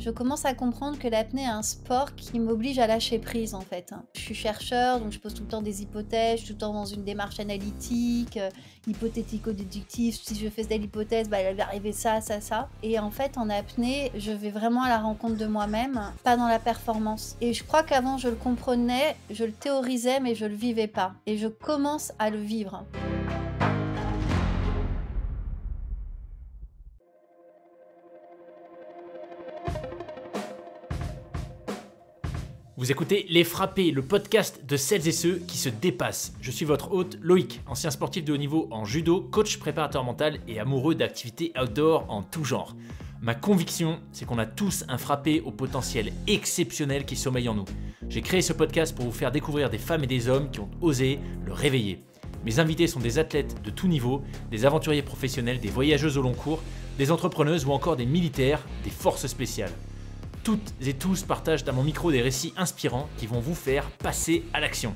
je commence à comprendre que l'apnée est un sport qui m'oblige à lâcher prise en fait. Hein. Je suis chercheur, donc je pose tout le temps des hypothèses, tout le temps dans une démarche analytique, euh, hypothético-déductive. Si je fais cette hypothèse, bah, il va arriver ça, ça, ça. Et en fait, en apnée, je vais vraiment à la rencontre de moi-même, pas dans la performance. Et je crois qu'avant, je le comprenais, je le théorisais, mais je le vivais pas. Et je commence à le vivre. écoutez Les Frappés, le podcast de celles et ceux qui se dépassent. Je suis votre hôte Loïc, ancien sportif de haut niveau en judo, coach préparateur mental et amoureux d'activités outdoor en tout genre. Ma conviction, c'est qu'on a tous un frappé au potentiel exceptionnel qui sommeille en nous. J'ai créé ce podcast pour vous faire découvrir des femmes et des hommes qui ont osé le réveiller. Mes invités sont des athlètes de tout niveau, des aventuriers professionnels, des voyageuses au long cours, des entrepreneuses ou encore des militaires des forces spéciales. Toutes et tous partagent à mon micro des récits inspirants qui vont vous faire passer à l'action.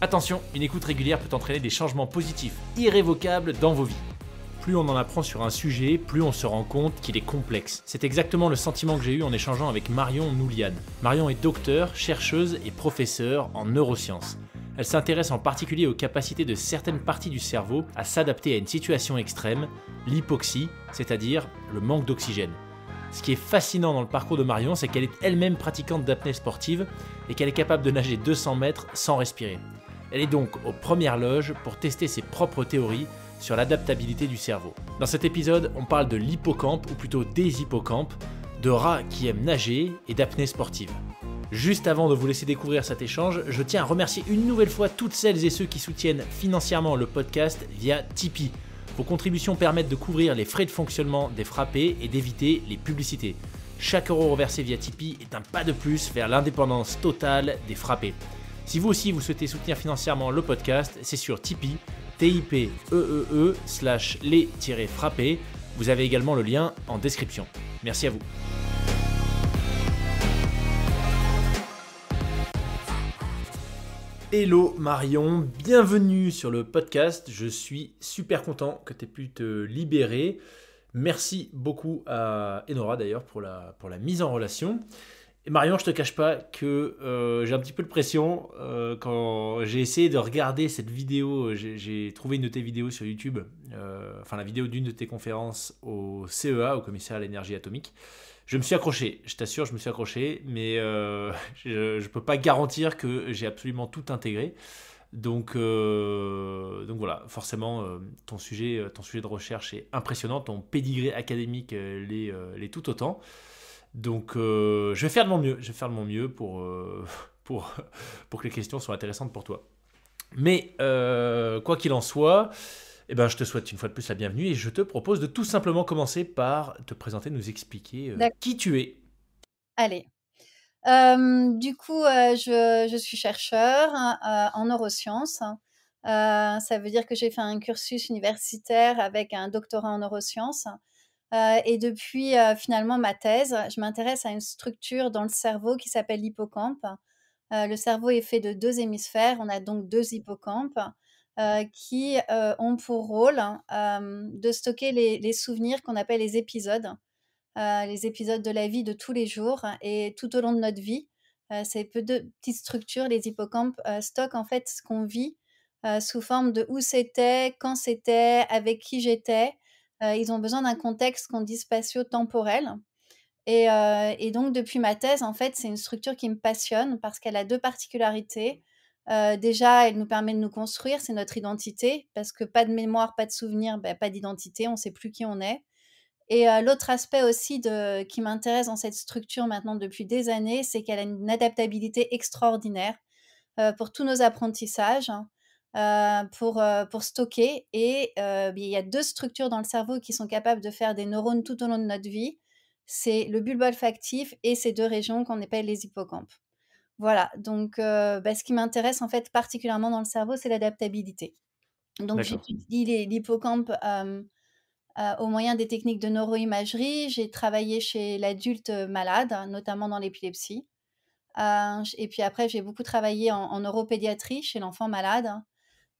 Attention, une écoute régulière peut entraîner des changements positifs irrévocables dans vos vies. Plus on en apprend sur un sujet, plus on se rend compte qu'il est complexe. C'est exactement le sentiment que j'ai eu en échangeant avec Marion Nouliane. Marion est docteur, chercheuse et professeur en neurosciences. Elle s'intéresse en particulier aux capacités de certaines parties du cerveau à s'adapter à une situation extrême, l'hypoxie, c'est-à-dire le manque d'oxygène. Ce qui est fascinant dans le parcours de Marion, c'est qu'elle est elle-même pratiquante d'apnée sportive et qu'elle est capable de nager 200 mètres sans respirer. Elle est donc aux premières loges pour tester ses propres théories sur l'adaptabilité du cerveau. Dans cet épisode, on parle de l'hippocampe, ou plutôt des hippocampes, de rats qui aiment nager et d'apnée sportive. Juste avant de vous laisser découvrir cet échange, je tiens à remercier une nouvelle fois toutes celles et ceux qui soutiennent financièrement le podcast via Tipeee. Vos contributions permettent de couvrir les frais de fonctionnement des frappés et d'éviter les publicités. Chaque euro reversé via Tipeee est un pas de plus vers l'indépendance totale des frappés. Si vous aussi vous souhaitez soutenir financièrement le podcast, c'est sur Tipeee, e, e, e slash les-frappés. Vous avez également le lien en description. Merci à vous. Hello Marion, bienvenue sur le podcast. Je suis super content que tu aies pu te libérer. Merci beaucoup à Enora d'ailleurs pour la, pour la mise en relation. Et Marion, je te cache pas que euh, j'ai un petit peu de pression euh, quand j'ai essayé de regarder cette vidéo. Euh, j'ai trouvé une de tes vidéos sur YouTube, enfin la vidéo d'une de tes conférences au CEA, au commissaire à l'énergie atomique. Je me suis accroché, je t'assure, je me suis accroché, mais euh, je ne peux pas garantir que j'ai absolument tout intégré. Donc, euh, donc voilà, forcément, euh, ton, sujet, ton sujet de recherche est impressionnant, ton pédigré académique l'est, tout autant. Donc je vais faire de mon mieux, je vais faire de mon mieux pour, pour, pour que les questions soient intéressantes pour toi. Mais quoi qu'il en soit, eh ben, je te souhaite une fois de plus la bienvenue et je te propose de tout simplement commencer par te présenter, nous expliquer euh, qui tu es. Allez. Euh, du coup, euh, je, je, suis chercheur en neurosciences. ça veut dire que j'ai fait un cursus universitaire avec un doctorat en neurosciences. et depuis finalement ma thèse, je m'intéresse à une structure dans le cerveau qui s'appelle l'hippocampe. le cerveau est fait de deux hémisphères, on a donc deux hippocampes. Euh, qui euh, ont pour rôle euh, de stocker les, souvenirs qu'on appelle les épisodes, les épisodes de la vie de tous les jours et tout au long de notre vie. ces petites structures, les hippocampes, stockent en fait ce qu'on vit sous forme de où c'était, quand c'était, avec qui j'étais. ils ont besoin d'un contexte qu'on dit spatio-temporel. et, donc, depuis ma thèse, en fait, c'est une structure qui me passionne parce qu'elle a deux particularités déjà, elle nous permet de nous construire, c'est notre identité, parce que pas de mémoire, pas de souvenir, ben, pas d'identité, on ne sait plus qui on est. Et l'autre aspect aussi qui m'intéresse dans cette structure maintenant depuis des années, c'est qu'elle a une adaptabilité extraordinaire pour tous nos apprentissages, hein. pour, pour stocker. Et ben, il y a deux structures dans le cerveau qui sont capables de faire des neurones tout au long de notre vie. C'est le bulbe olfactif et ces deux régions qu'on appelle les hippocampes. Voilà, donc bah, ce qui m'intéresse en fait particulièrement dans le cerveau, c'est l'adaptabilité. Donc j'étudie l'hippocampe au moyen des techniques de neuroimagerie. J'ai travaillé chez l'adulte malade, hein, notamment dans l'épilepsie. Hein, et puis après, j'ai beaucoup travaillé en, neuropédiatrie chez l'enfant malade. Hein,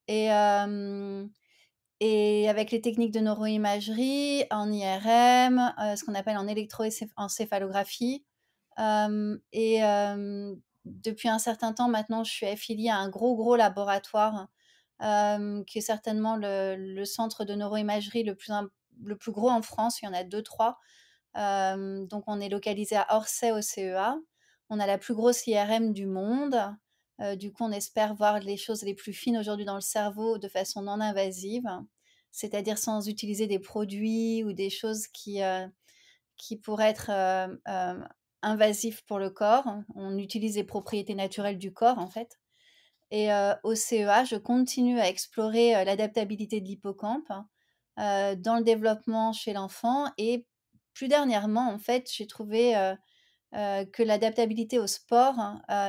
et, et avec les techniques de neuroimagerie, en IRM, ce qu'on appelle en électroencéphalographie. et depuis un certain temps maintenant, je suis affiliée à un gros, gros laboratoire euh, qui est certainement le, centre de neuroimagerie le plus, le plus gros en France. Il y en a deux, trois. Euh, donc, on est localisé à Orsay au CEA. On a la plus grosse IRM du monde. Euh, du coup, on espère voir les choses les plus fines aujourd'hui dans le cerveau de façon non invasive, c'est-à-dire sans utiliser des produits ou des choses qui, qui pourraient être invasif pour le corps. On utilise les propriétés naturelles du corps, en fait. Et euh, au CEA, je continue à explorer euh, l'adaptabilité de l'hippocampe euh, dans le développement chez l'enfant. Et plus dernièrement, en fait, j'ai trouvé que l'adaptabilité au sport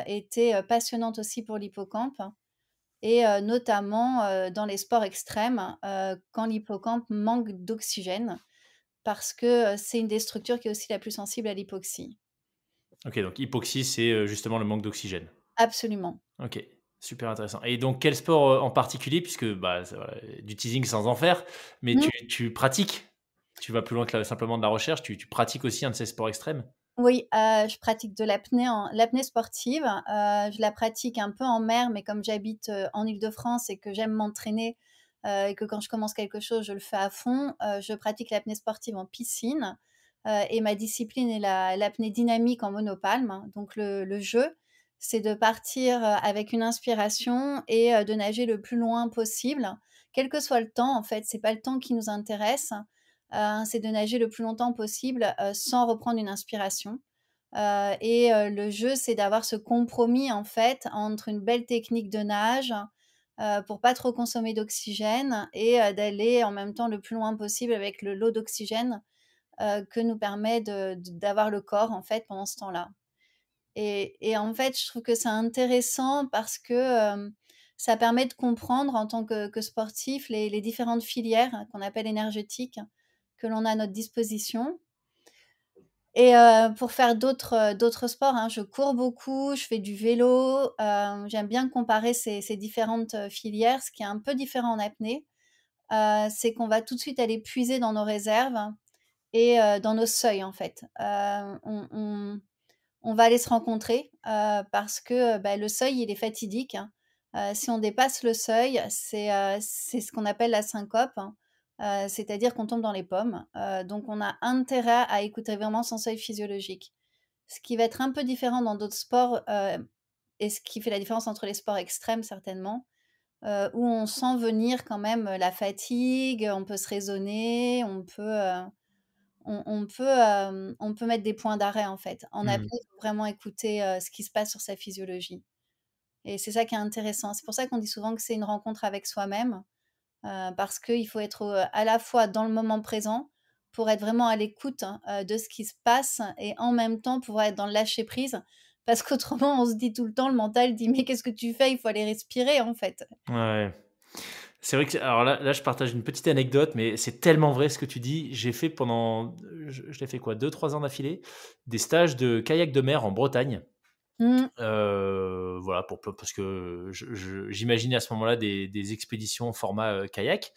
était passionnante aussi pour l'hippocampe. et notamment dans les sports extrêmes, quand l'hippocampe manque d'oxygène, parce que c'est une des structures qui est aussi la plus sensible à l'hypoxie. Ok, donc hypoxie, c'est euh, justement le manque d'oxygène. Absolument. Ok, super intéressant. Et donc, quel sport euh, en particulier, puisque bah, du teasing sans en faire, mais mmh. tu, pratiques, tu vas plus loin que simplement de la recherche, tu, pratiques aussi un de ces sports extrêmes oui, euh, je pratique de l'apnée, l'apnée sportive. je la pratique un peu en mer, mais comme j'habite en Île-de-France et que j'aime m'entraîner et que quand je commence quelque chose, je le fais à fond, je pratique l'apnée sportive en piscine. Euh, et ma discipline est la, l'apnée dynamique en monopalme, hein. donc le, jeu c'est de partir euh, avec une inspiration et euh, de nager le plus loin possible, quel que soit le temps en fait, c'est pas le temps qui nous intéresse, hein, c'est de nager le plus longtemps possible sans reprendre une inspiration. et le jeu, c'est d'avoir ce compromis en fait entre une belle technique de nage pour pas trop consommer d'oxygène et d'aller en même temps le plus loin possible avec le lot d'oxygène euh, que nous permet d'avoir le corps en fait pendant ce temps-là. Et, en fait, je trouve que c'est intéressant parce que euh, ça permet de comprendre en tant que, sportif les, différentes filières qu'on appelle énergétiques que l'on a à notre disposition. Et euh, pour faire d'autres sports, hein, je cours beaucoup, je fais du vélo, j'aime bien comparer ces, différentes filières. Ce qui est un peu différent en apnée, c'est qu'on va tout de suite aller puiser dans nos réserves et dans nos seuils en fait. On, on, va aller se rencontrer parce que bah, le seuil il est fatidique. Hein. si on dépasse le seuil, c'est ce qu'on appelle la syncope. Hein. c'est-à-dire qu'on tombe dans les pommes. donc on a intérêt à écouter vraiment son seuil physiologique. Ce qui va être un peu différent dans d'autres sports, et ce qui fait la différence entre les sports extrêmes certainement, où on sent venir quand même la fatigue, on peut se raisonner, on peut on, peut, euh, on peut mettre des points d'arrêt en fait. En mmh. a vraiment écouter euh, ce qui se passe sur sa physiologie. Et c'est ça qui est intéressant. C'est pour ça qu'on dit souvent que c'est une rencontre avec soi-même, euh, parce qu'il faut être à la fois dans le moment présent pour être vraiment à l'écoute de ce qui se passe et en même temps pouvoir être dans le lâcher prise. Parce qu'autrement, on se dit tout le temps, le mental dit Mais qu'est-ce que tu fais Il faut aller respirer en fait. Ouais. C'est vrai que alors là, là, je partage une petite anecdote, mais c'est tellement vrai ce que tu dis. J'ai fait pendant, je, l'ai fait quoi, deux trois ans d'affilée, des stages de kayak de mer en Bretagne. Mmh. voilà, pour, parce que j'imaginais à ce moment-là des, expéditions expéditions format kayak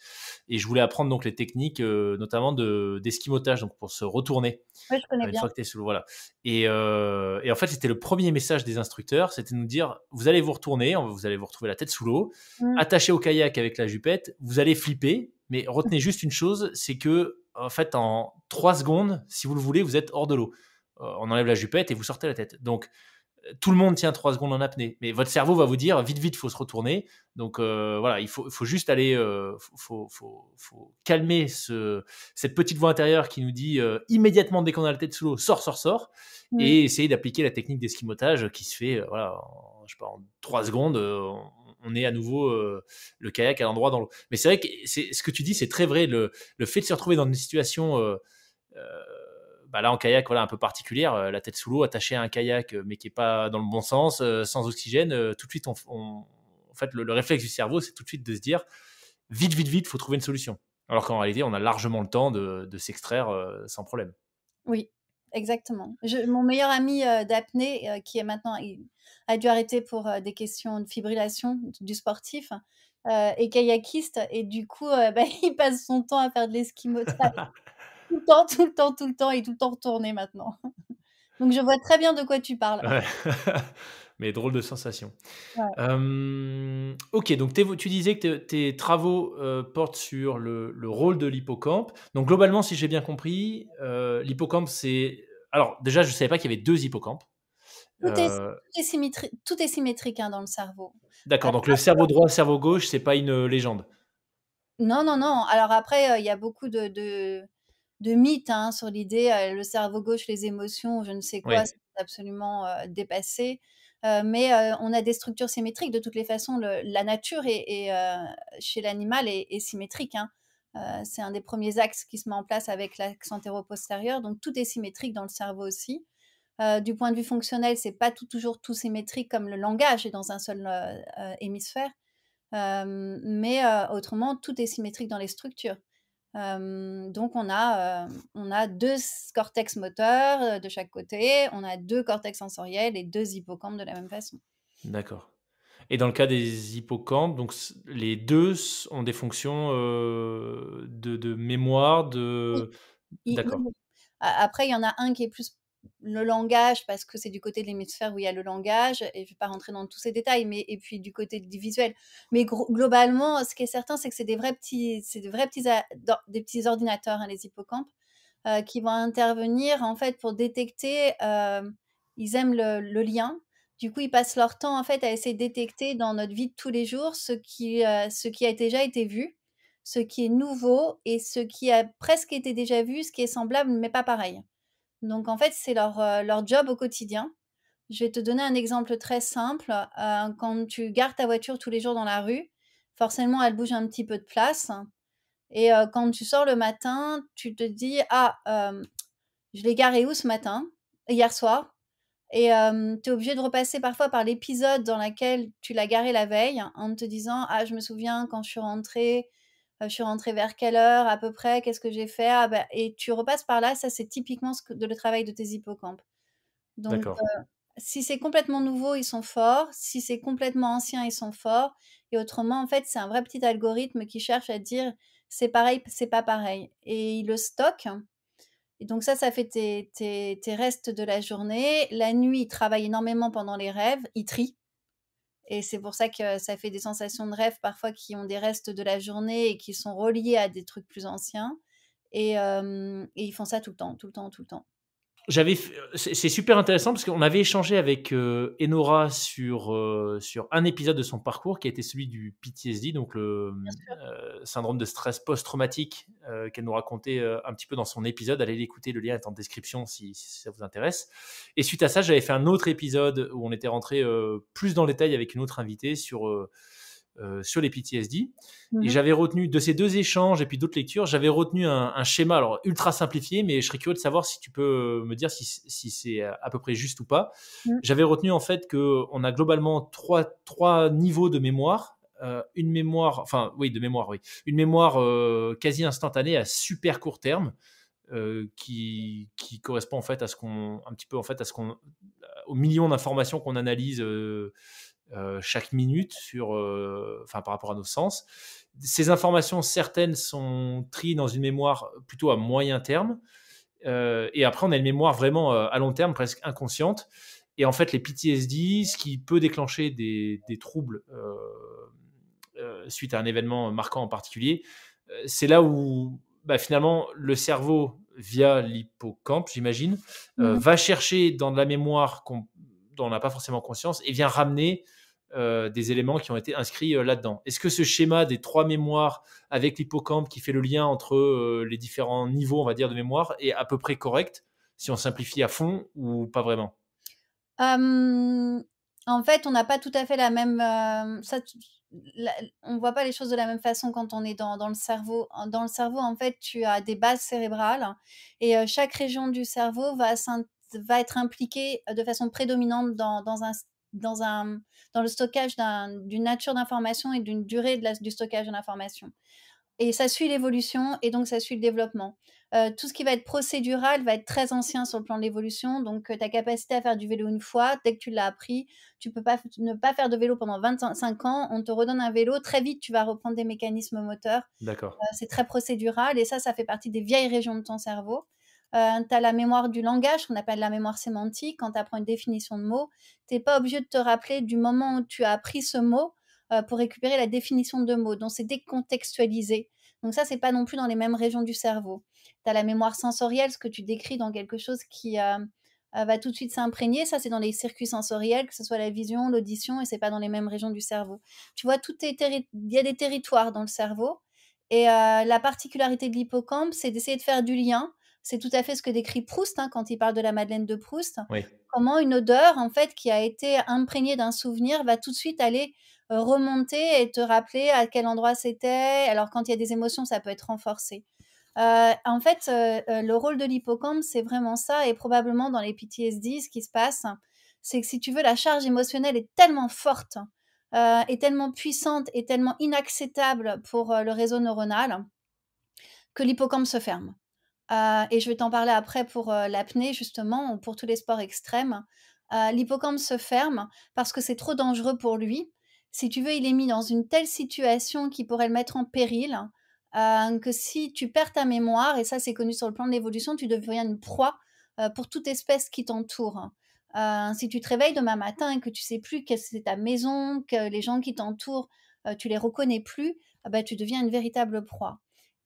et je voulais apprendre donc les techniques, notamment d'esquimotage, donc pour se retourner. je connais une Fois que es sous, voilà. Et, en fait, c'était le premier message des instructeurs, c'était de nous dire vous allez vous retourner, vous allez vous retrouver la tête sous l'eau, mmh. attaché au kayak avec la jupette, vous allez flipper, mais mmh. retenez juste une chose, c'est que en fait, en trois secondes, si vous le voulez, vous êtes hors de l'eau. on enlève la jupette et vous sortez la tête. Donc tout le monde tient trois secondes en apnée, mais votre cerveau va vous dire vite, vite, faut se retourner. Donc euh, voilà, il faut, juste aller, il euh, faut, calmer ce, cette petite voix intérieure qui nous dit euh, immédiatement dès qu'on a la tête sous l'eau, sort, sort, sort, et essayer d'appliquer la technique d'esquimotage qui se fait, voilà, je sais pas, en trois secondes, on, est à nouveau le kayak à l'endroit dans l'eau. Mais c'est vrai que ce que tu dis, c'est très vrai. Le, le, fait de se retrouver dans une situation bah là en kayak voilà un peu particulière, euh, la tête sous l'eau attachée à un kayak euh, mais qui est pas dans le bon sens, euh, sans oxygène, tout de suite en fait le, réflexe du cerveau c'est tout de suite de se dire vite vite vite faut trouver une solution. Alors qu'en réalité on a largement le temps de, s'extraire sans problème. Oui, exactement. mon meilleur ami d'apnée, qui est maintenant, a dû arrêter pour des questions de fibrillation du sportif, est kayakiste, et du coup, bah, il passe son temps à faire de l'esquimotage tout le temps, tout le temps, tout le temps et tout le temps retourné maintenant. Donc je vois très bien de quoi tu parles. Mais drôle de sensation. ok, donc tu disais que tes travaux euh, portent sur le, rôle de l'hippocampe. Donc globalement, si j'ai bien compris, euh, l'hippocampe, c'est... Alors déjà, je ne savais pas qu'il y avait deux hippocampes. Tout est, euh, symétrique hein, dans le cerveau. D'accord, donc le cerveau droit, le cerveau gauche, c'est pas une légende. Non, non, non. Alors après, il y a beaucoup de de mythes hein, sur l'idée le cerveau gauche, les émotions, je ne sais quoi, c'est absolument dépassé. mais on a des structures symétriques. De toutes les façons, la nature chez l'animal est, symétrique. Hein. c'est un des premiers axes qui se met en place avec l'axe antéro-postérieur. Donc tout est symétrique dans le cerveau aussi. du point de vue fonctionnel, c'est pas toujours tout symétrique comme le langage est dans un seul euh, hémisphère. mais autrement, tout est symétrique dans les structures. Euh, donc on a, euh, on a deux cortex moteurs euh, de chaque côté, on a deux cortex sensoriels et deux hippocampes de la même façon. D'accord. Et dans le cas des hippocampes, donc les deux ont des fonctions de, mémoire, de... D'accord. Après, il y en a un qui est plus le langage, parce que c'est du côté de l'hémisphère où il y a le langage, et je ne vais pas rentrer dans tous ces détails, mais et puis du côté du visuel. Mais globalement, ce qui est certain, c'est que c'est des vrais petits, c'est des vrais petits, des petits ordinateurs, hein, les hippocampes, euh, qui vont intervenir en fait pour détecter. Euh, ils aiment le, lien. Du coup, ils passent leur temps en fait à essayer de détecter dans notre vie de tous les jours ce qui, euh, ce qui a déjà été vu, ce qui est nouveau et ce qui a presque été déjà vu, ce qui est semblable mais pas pareil. Donc en fait, c'est leur, euh, leur job au quotidien. Je vais te donner un exemple très simple. Euh, quand tu gardes ta voiture tous les jours dans la rue, forcément, elle bouge un petit peu de place. Et euh, quand tu sors le matin, tu te dis, ah, je l'ai garée où ce matin Hier soir et tu es obligé de repasser parfois par l'épisode dans lequel tu l'as garée la veille en te disant Ah, je me souviens quand je suis rentrée, euh, je suis rentrée vers quelle heure à peu près, qu'est-ce que j'ai fait, ah, bah, et tu repasses par là, ça c'est typiquement de le travail de tes hippocampes. Donc, euh, si c'est complètement nouveau, ils sont forts, si c'est complètement ancien, ils sont forts, et autrement, en fait, c'est un vrai petit algorithme qui cherche à dire c'est pareil, c'est pas pareil, et il le stocke. Et donc ça, ça fait tes, tes restes de la journée. La nuit, il travaille énormément pendant les rêves, il trie et c'est pour ça que ça fait des sensations de rêve parfois qui ont des restes de la journée et qui sont reliés à des trucs plus anciens. Et, euh, et ils font ça tout le temps, tout le temps, tout le temps j'avais, euh, c'est super intéressant parce qu'on avait échangé avec euh, Enora sur, euh, sur un épisode de son parcours qui a été celui du PTSD, donc le syndrome de stress post-traumatique qu'elle nous racontait un petit peu dans son épisode. Allez l'écouter, le lien est en description si, si, ça vous intéresse. Et suite à ça, j'avais fait un autre épisode où on était rentré plus dans le détail avec une autre invitée sur euh, sur les PTSD. Et mhm. j'avais retenu de ces deux échanges et puis d'autres lectures, j'avais retenu un, schéma alors ultra simplifié, mais je serais curieux de savoir si tu peux euh, me dire si, c'est euh, à peu près juste ou pas. Mhm. J'avais retenu en fait que a globalement trois, trois niveaux de mémoire. une mémoire, enfin oui, de mémoire, oui, une mémoire quasi instantanée à super court terme, qui, correspond en fait à ce qu'on un petit peu en fait à ce qu'on aux millions d'informations qu'on analyse euh, chaque minute sur, euh, enfin, par rapport à nos sens. Ces informations, certaines sont triées dans une mémoire plutôt à moyen terme. Euh, et après, on a une mémoire vraiment à long terme, presque inconsciente. Et en fait, les PTSD, ce qui peut déclencher des, troubles suite à un événement marquant en particulier, c'est là où bah, finalement le cerveau, via l'hippocampe, j'imagine, mmh va chercher dans de la mémoire dont on n'a pas forcément conscience et vient ramener euh, des éléments qui ont été inscrits euh, là-dedans. Est-ce que ce schéma des trois mémoires avec l'hippocampe qui fait le lien entre euh, les différents niveaux, on va dire, de mémoire est à peu près correct si on simplifie à fond ou pas vraiment En fait, on n'a pas tout à fait la même. on ne voit pas les choses de la même façon quand on est dans, le cerveau. Dans le cerveau, en fait, tu as des bases cérébrales et chaque région du cerveau va être impliquée de façon prédominante dans, un dans, un, dans le stockage d'une nature d'information et d'une durée de du stockage d'information Et ça suit l'évolution et donc ça suit le développement. Euh, tout ce qui va être procédural va être très ancien sur le plan de l'évolution. Donc, euh, ta capacité à faire du vélo une fois, dès que tu l'as appris, tu peux pas ne pas faire de vélo pendant 25 ans. On te redonne un vélo. Très vite, tu vas reprendre des mécanismes moteurs. Euh, c'est très procédural et ça, ça fait partie des vieilles régions de ton cerveau. Euh, tu as la mémoire du langage, qu'on appelle la mémoire sémantique. Quand tu apprends une définition de mot, tu n'es pas obligé de te rappeler du moment où tu as appris ce mot euh, pour récupérer la définition de mot. Donc, c'est décontextualisé. Donc, ça, c'est pas non plus dans les mêmes régions du cerveau. Tu as la mémoire sensorielle, ce que tu décris dans quelque chose qui euh, euh, va tout de suite s'imprégner. Ça, c'est dans les circuits sensoriels, que ce soit la vision, l'audition, et c'est pas dans les mêmes régions du cerveau. Tu vois, tout est il y a des territoires dans le cerveau. Et la particularité de l'hippocampe, c'est d'essayer de faire du lien c'est tout à fait ce que décrit Proust hein, quand il parle de la Madeleine de Proust. Comment une odeur, en fait, qui a été imprégnée d'un souvenir, va tout de suite aller euh, remonter et te rappeler à quel endroit c'était. Alors, quand il y a des émotions, ça peut être renforcé. Euh, en fait, euh, le rôle de l'hippocampe, c'est vraiment ça. Et probablement dans les PTSD, ce qui se passe, c'est que si tu veux, la charge émotionnelle est tellement forte, est tellement puissante, et tellement inacceptable pour le réseau neuronal que l'hippocampe se ferme. Euh, et je vais t'en parler après pour euh, l'apnée, justement, ou pour tous les sports extrêmes. Euh, l'hippocampe se ferme parce que c'est trop dangereux pour lui. Si tu veux, il est mis dans une telle situation qui pourrait le mettre en péril que si tu perds ta mémoire, et ça c'est connu sur le plan de l'évolution, tu deviens une proie pour toute espèce qui t'entoure. si tu te réveilles demain matin et que tu sais plus quelle c'est ta maison, que les gens qui t'entourent, tu les reconnais plus, ah bah, tu deviens une véritable proie.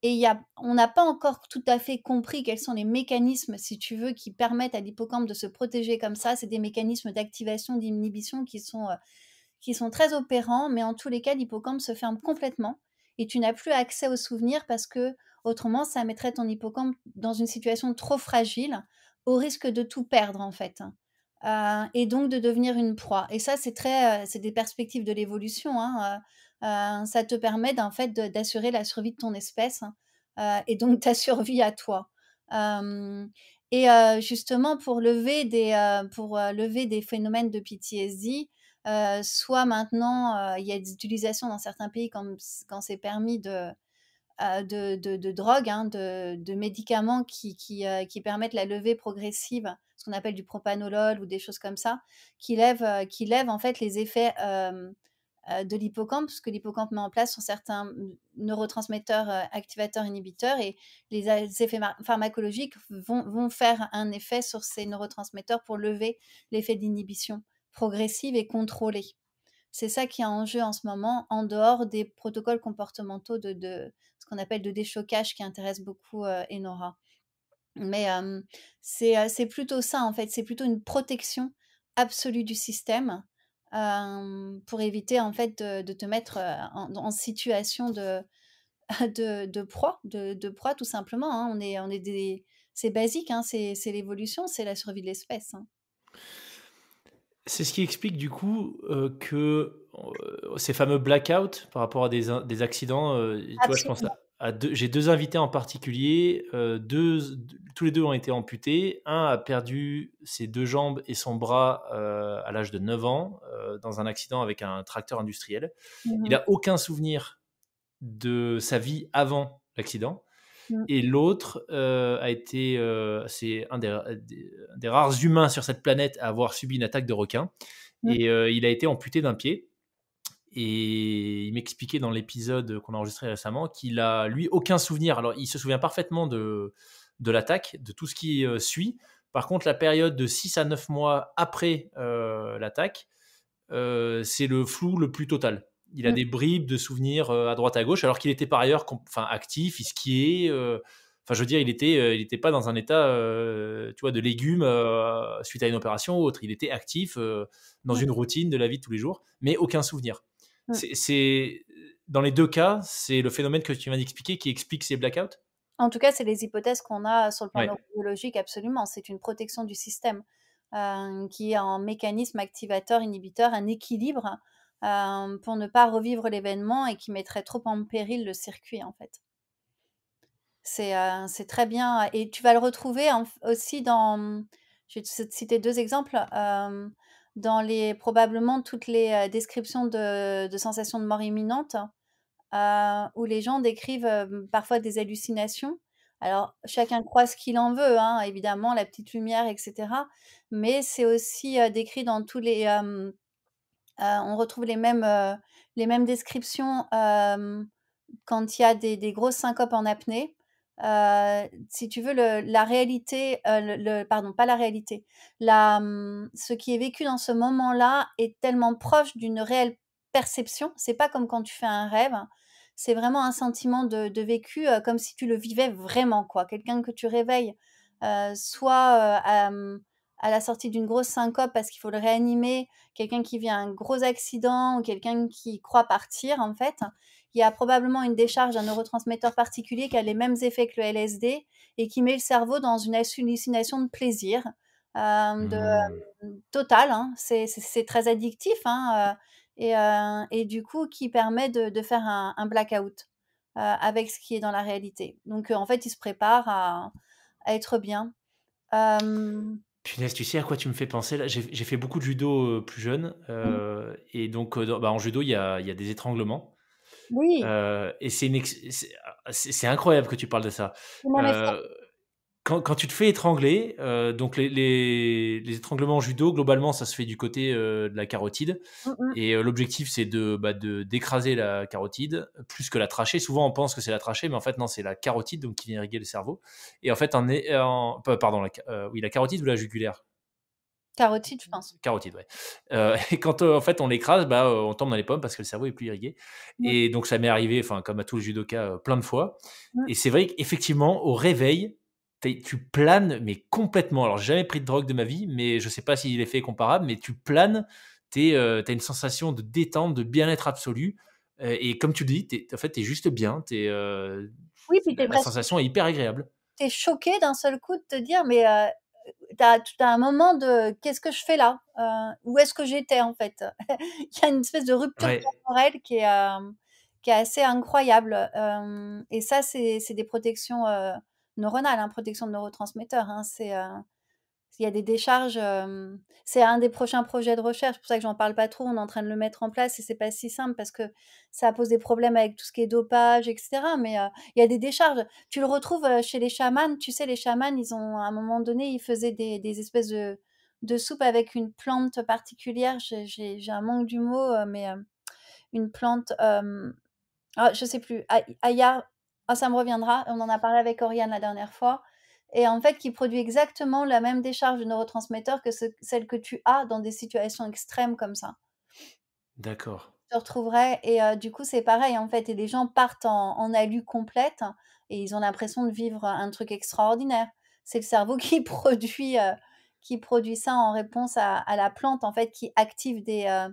Et on n'a pas encore tout à fait compris quels sont les mécanismes, si tu veux, qui permettent à l'hippocampe de se protéger comme ça. C'est des mécanismes d'activation, d'inhibition qui sont, euh, qui sont très opérants, mais en tous les cas, l'hippocampe se ferme complètement et tu n'as plus accès aux souvenirs parce que autrement, ça mettrait ton hippocampe dans une situation trop fragile, au risque de tout perdre en fait. Hein, euh, et donc de devenir une proie. Et ça, c'est très, euh, c'est des perspectives de l'évolution. Hein, euh, ça te permet d'en fait d'assurer la survie de ton espèce hein, euh, et donc ta survie à toi. et justement pour lever des pour lever des phénomènes de PTSD, soit maintenant, il y a des utilisations dans certains pays quand, quand c'est permis de, de, de, de drogues, hein, de, de, médicaments qui, qui, qui, permettent la levée progressive, ce qu'on appelle du propanolol ou des choses comme ça, qui lèvent, qui lèvent en fait les effets euh, de l'hippocampe, parce que l'hippocampe met en place sur certains neurotransmetteurs euh, activateurs inhibiteurs et les effets pharmacologiques vont, faire un effet sur ces neurotransmetteurs pour lever l'effet d'inhibition progressive et contrôlée. C'est ça qui est en jeu en ce moment, en dehors des protocoles comportementaux de, ce qu'on appelle de déchocage qui intéresse beaucoup euh, Enora. Mais c'est plutôt ça, en fait, c'est plutôt une protection absolue du système euh, pour éviter en fait de, te mettre euh, en, situation de, de, proie, de, proie tout simplement. Hein. On est, on est des, c'est basique, hein, c'est, l'évolution, c'est la survie de l'espèce. Hein. C'est ce qui explique du coup euh, que ces fameux blackouts par rapport à des, des accidents, tu vois, je pense j'ai deux invités en particulier, euh, tous les deux ont été amputés. Un a perdu ses deux jambes et son bras euh, à l'âge de 9 ans euh, dans un accident avec un tracteur industriel. Il n'a mmh. aucun souvenir de sa vie avant l'accident. Mmh. Et l'autre a été, c'est un des, rares humains sur cette planète à avoir subi une attaque de requin. Mmh. Et il a été amputé d'un pied. Et il m'expliquait dans l'épisode qu'on a enregistré récemment qu'il a, lui, aucun souvenir. Alors, il se souvient parfaitement de, de l'attaque, de tout ce qui euh, suit. Par contre, la période de 6 à 9 mois après euh, l'attaque, euh, c'est le flou le plus total. Il a mm. des bribes de souvenirs à droite à gauche, alors qu'il était par ailleurs enfin, actif, il skiait. Enfin, je veux dire, il n'était il pas dans un état tu vois, de légumes suite à une opération ou autre. Il était actif dans mm. une routine de la vie de tous les jours, mais aucun souvenir. Mm. C'est dans les deux cas, c'est le phénomène que tu viens d'expliquer qui explique ces blackouts. En tout cas, c'est les hypothèses qu'on a sur le plan ouais. absolument. C'est une protection du système euh, qui est en mécanisme activateur-inhibiteur, un équilibre euh, pour ne pas revivre l'événement et qui mettrait trop en péril le circuit, en fait. C'est euh, très bien. Et tu vas le retrouver aussi dans. Je vais te deux exemples dans les probablement toutes les euh, descriptions de, sensations de mort imminente, euh, où les gens décrivent euh, parfois des hallucinations. Alors, chacun croit ce qu'il en veut, hein, évidemment, la petite lumière, etc. Mais c'est aussi décrit dans tous les... on retrouve les mêmes, les mêmes descriptions quand il y a des, des, grosses syncopes en apnée. Euh, si tu veux, la réalité, euh, pardon, pas la réalité, hum, ce qui est vécu dans ce moment-là est tellement proche d'une réelle perception. C'est pas comme quand tu fais un rêve. Hein. C'est vraiment un sentiment de, vécu euh, comme si tu le vivais vraiment, quoi. Quelqu'un que tu réveilles, soit à, hum, à, la sortie d'une grosse syncope parce qu'il faut le réanimer, quelqu'un qui vit un gros accident ou quelqu'un qui croit partir, en fait, il y a probablement une décharge d'un neurotransmetteur particulier qui a les mêmes effets que le LSD et qui met le cerveau dans une hallucination de plaisir euh, de, mmh. total. Hein. C'est très addictif hein, euh, euh, et, du coup qui permet de, faire un, blackout avec ce qui est dans la réalité. Donc en fait, il se prépare à, être bien. Punaise, tu sais à quoi tu me fais penser J'ai fait beaucoup de judo plus jeune. Mmh. Et donc, bah, en judo, il y a des étranglements. Oui. Euh, et ah, c'est, incroyable que tu parles de ça. Euh, quand, tu te fais étrangler, euh, donc les, étranglements judo, globalement, ça se fait du côté de la carotide. Mmh, mmh. Et l'objectif, c'est bah, de, d'écraser la carotide plus que la trachée. Souvent, on pense que c'est la trachée, mais en fait, non, c'est la carotide donc, qui vient irriguer le cerveau. Et en fait, pardon, oui, la carotide ou la jugulaire Carotide, je pense. Carotide, ouais. Euh, et quand euh, en fait on l'écrase, bah, on tombe dans les pommes parce que le cerveau est plus irrigué. Et donc ça m'est arrivé, enfin comme à tous les judokas, euh, plein de fois. Et c'est vrai qu'effectivement au réveil, tu planes mais complètement. Alors j'ai jamais pris de drogue de ma vie, mais je sais pas si l'effet est comparable, mais tu planes. tu as une sensation de détente, de bien-être absolu. et comme tu le dis, en fait, tu es juste bien. Es, oui, puis es la sensation est hyper agréable. Tu es choqué d'un seul coup de te dire, mais tu as, un moment de qu'est-ce que je fais là euh, Où est-ce que j'étais en fait Il y a une espèce de rupture temporelle qui est, euh, qui est assez incroyable. Euh, et ça, c'est des protections neuronales, hein, protection de neurotransmetteurs. Hein, c'est il y a des décharges. c'est un des prochains projets de recherche, c'est pour ça que j'en parle pas trop. On est en train de le mettre en place et c'est pas si simple parce que ça pose des problèmes avec tout ce qui est dopage, etc. Mais il y a des décharges. Tu le retrouves chez les chamans. Tu sais, les chamans, ils ont à un moment donné, ils faisaient des, espèces de, de soupe avec une plante particulière. J'ai un manque du mot, mais une plante. je ah, je sais plus. Ayar. Ah, ça me reviendra. On en a parlé avec Oriane la dernière fois et en fait qui produit exactement la même décharge de neurotransmetteurs que celle que tu as dans des situations extrêmes comme ça. D'accord. Tu te retrouverai et du coup c'est pareil en fait et les gens partent en, alu complète et ils ont l'impression de vivre un truc extraordinaire. C'est le cerveau qui produit qui produit ça en réponse à, la plante en fait qui active des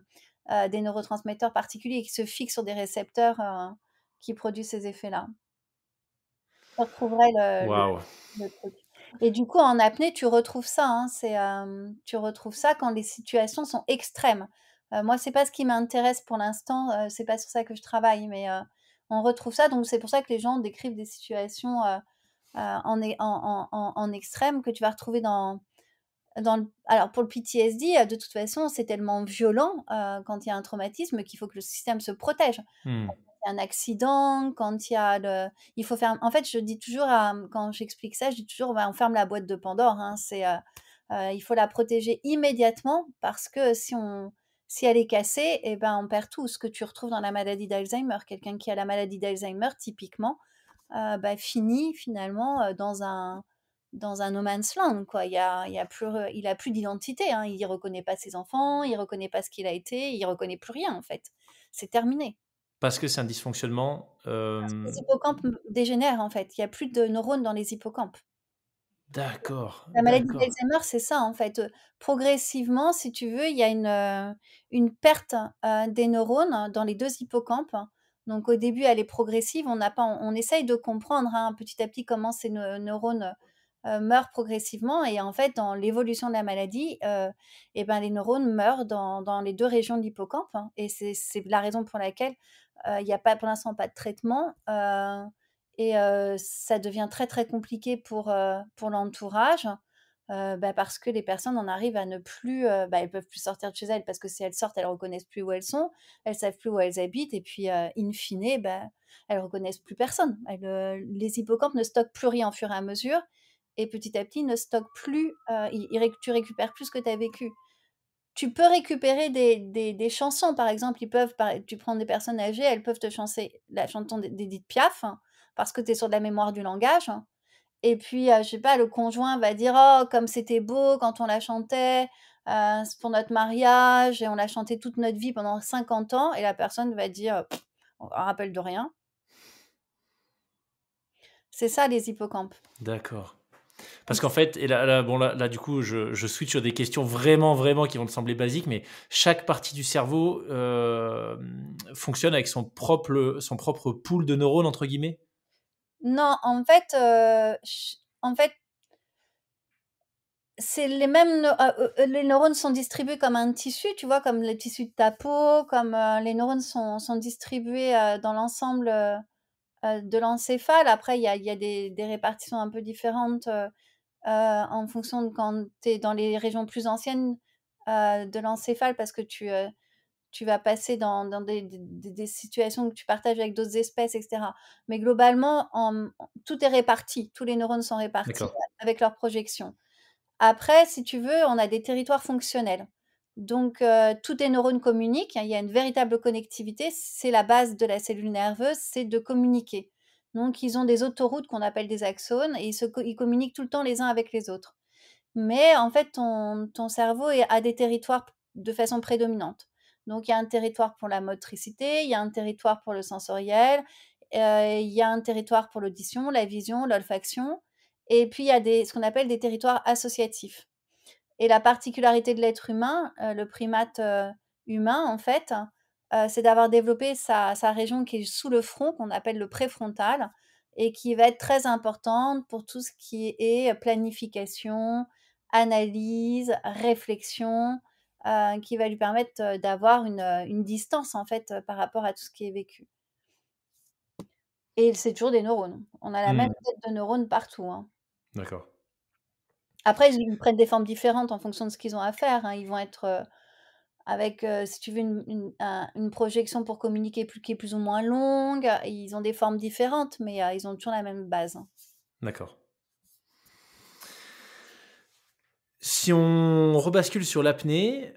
des neurotransmetteurs particuliers qui se fixent sur des récepteurs qui produisent ces effets là le, truc. Et du coup, en apnée, tu retrouves ça. Hein, c'est, euh, tu retrouves ça quand les situations sont extrêmes. Euh, moi, c'est pas ce qui m'intéresse pour l'instant. Euh, c'est pas sur ça que je travaille, mais on retrouve ça. Donc, c'est pour ça que les gens décrivent des situations en, extrême que tu vas retrouver dans, dans le... alors pour le PTSD, de toute façon, c'est tellement violent quand il y a un traumatisme qu'il faut que le système se protège. Hmm un accident, quand il y a le... Il faut faire... En fait, je dis toujours, quand j'explique ça, je dis toujours, ben, on ferme la boîte de Pandore. Hein, c'est, euh, euh, il faut la protéger immédiatement parce que si, on... si elle est cassée, et eh ben, on perd tout. Ce que tu retrouves dans la maladie d'Alzheimer, quelqu'un qui a la maladie d'Alzheimer, typiquement, euh, ben, finit finalement dans un dans un no man's land. Quoi. Il, a, plus, il a plus d'identité. Hein. Il ne reconnaît pas ses enfants, il ne reconnaît pas ce qu'il a été, il ne reconnaît plus rien en fait. C'est terminé. Parce que c'est un dysfonctionnement. Euh... Parce que les hippocampes dégénèrent en fait. Il n'y a plus de neurones dans les hippocampes. D'accord. La maladie d'Alzheimer, c'est ça en fait. Progressivement, si tu veux, il y a une, une perte des neurones dans les deux hippocampes. Donc au début, elle est progressive. On, n'a pas, on, essaye de comprendre un hein, petit à petit comment ces neurones euh, meurent progressivement et en fait dans l'évolution de la maladie, et euh, eh ben, les neurones meurent dans, les deux régions de l'hippocampe hein, et c'est la raison pour laquelle euh, il n'y a pas pour l'instant pas de traitement et ça devient très très compliqué pour, l'entourage. Bah, parce que les personnes en arrivent à ne plus, bah, elles peuvent plus sortir de chez elles parce que si elles sortent, elles reconnaissent plus où elles sont, elles savent plus où elles habitent et puis in fine, bah, elles reconnaissent plus personne. les hippocampes ne stockent plus rien au fur et à mesure et petit à petit ne stocke plus, euh, tu récupères plus ce que tu as vécu. Tu peux récupérer des, chansons, par exemple, ils peuvent, tu prends des personnes âgées, elles peuvent te chanter la chanson d'Edith Piaf, hein, parce que tu es sur de la mémoire du langage. Hein, et puis, je euh, je sais pas, le conjoint va dire Oh, comme c'était beau quand on la chantait euh, pour notre mariage, et on l'a chanté toute notre vie pendant 50 ans, et la personne va dire On rappelle de rien. C'est ça les hippocampes. D'accord. Parce qu'en fait, et là, bon, là, du coup, je, je, switch sur des questions vraiment, vraiment qui vont te sembler basiques, mais chaque partie du cerveau euh, fonctionne avec son propre, son propre pool de neurones, entre guillemets Non, en fait, euh, en fait c'est les mêmes euh, les neurones sont distribués comme un tissu tu vois comme le tissu de ta peau comme les neurones sont, sont distribués dans l'ensemble euh, de l'encéphale. Après, il y a, des, répartitions un peu différentes euh, euh, en fonction de quand tu es dans les régions plus anciennes de l'encéphale parce que tu, vas passer dans, des, situations que tu partages avec d'autres espèces, etc. Mais globalement, tout est réparti, tous les neurones sont répartis avec leurs projections. Après, si tu veux, on a des territoires fonctionnels. Donc, euh, tous tes neurones communiquent, hein, il y a une véritable connectivité, c'est la base de la cellule nerveuse, c'est de communiquer. Donc, ils ont des autoroutes qu'on appelle des axones et ils, communiquent tout le temps les uns avec les autres. Mais en fait, ton, cerveau a des territoires de façon prédominante. Donc, il y a un territoire pour la motricité, il y a un territoire pour le sensoriel, euh, il y a un territoire pour l'audition, la vision, l'olfaction. Et puis, il y a ce qu'on appelle des territoires associatifs. Et la particularité de l'être humain, euh, le primate euh, humain, en fait, euh, c'est d'avoir développé sa, région qui est sous le front, qu'on appelle le préfrontal, et qui va être très importante pour tout ce qui est planification, analyse, réflexion, qui va lui permettre d'avoir une, distance en fait par rapport à tout ce qui est vécu. Et c'est toujours des neurones. On a la mmh. même tête de neurones partout. Hein. D'accord. Après, ils prennent des formes différentes en fonction de ce qu'ils ont à faire. Hein. Ils vont être euh, avec, euh, si tu veux, une, projection pour communiquer plus, qui est plus ou moins longue. Ils ont des formes différentes, mais euh, ils ont toujours la même base. Hein. D'accord. Si on rebascule sur l'apnée,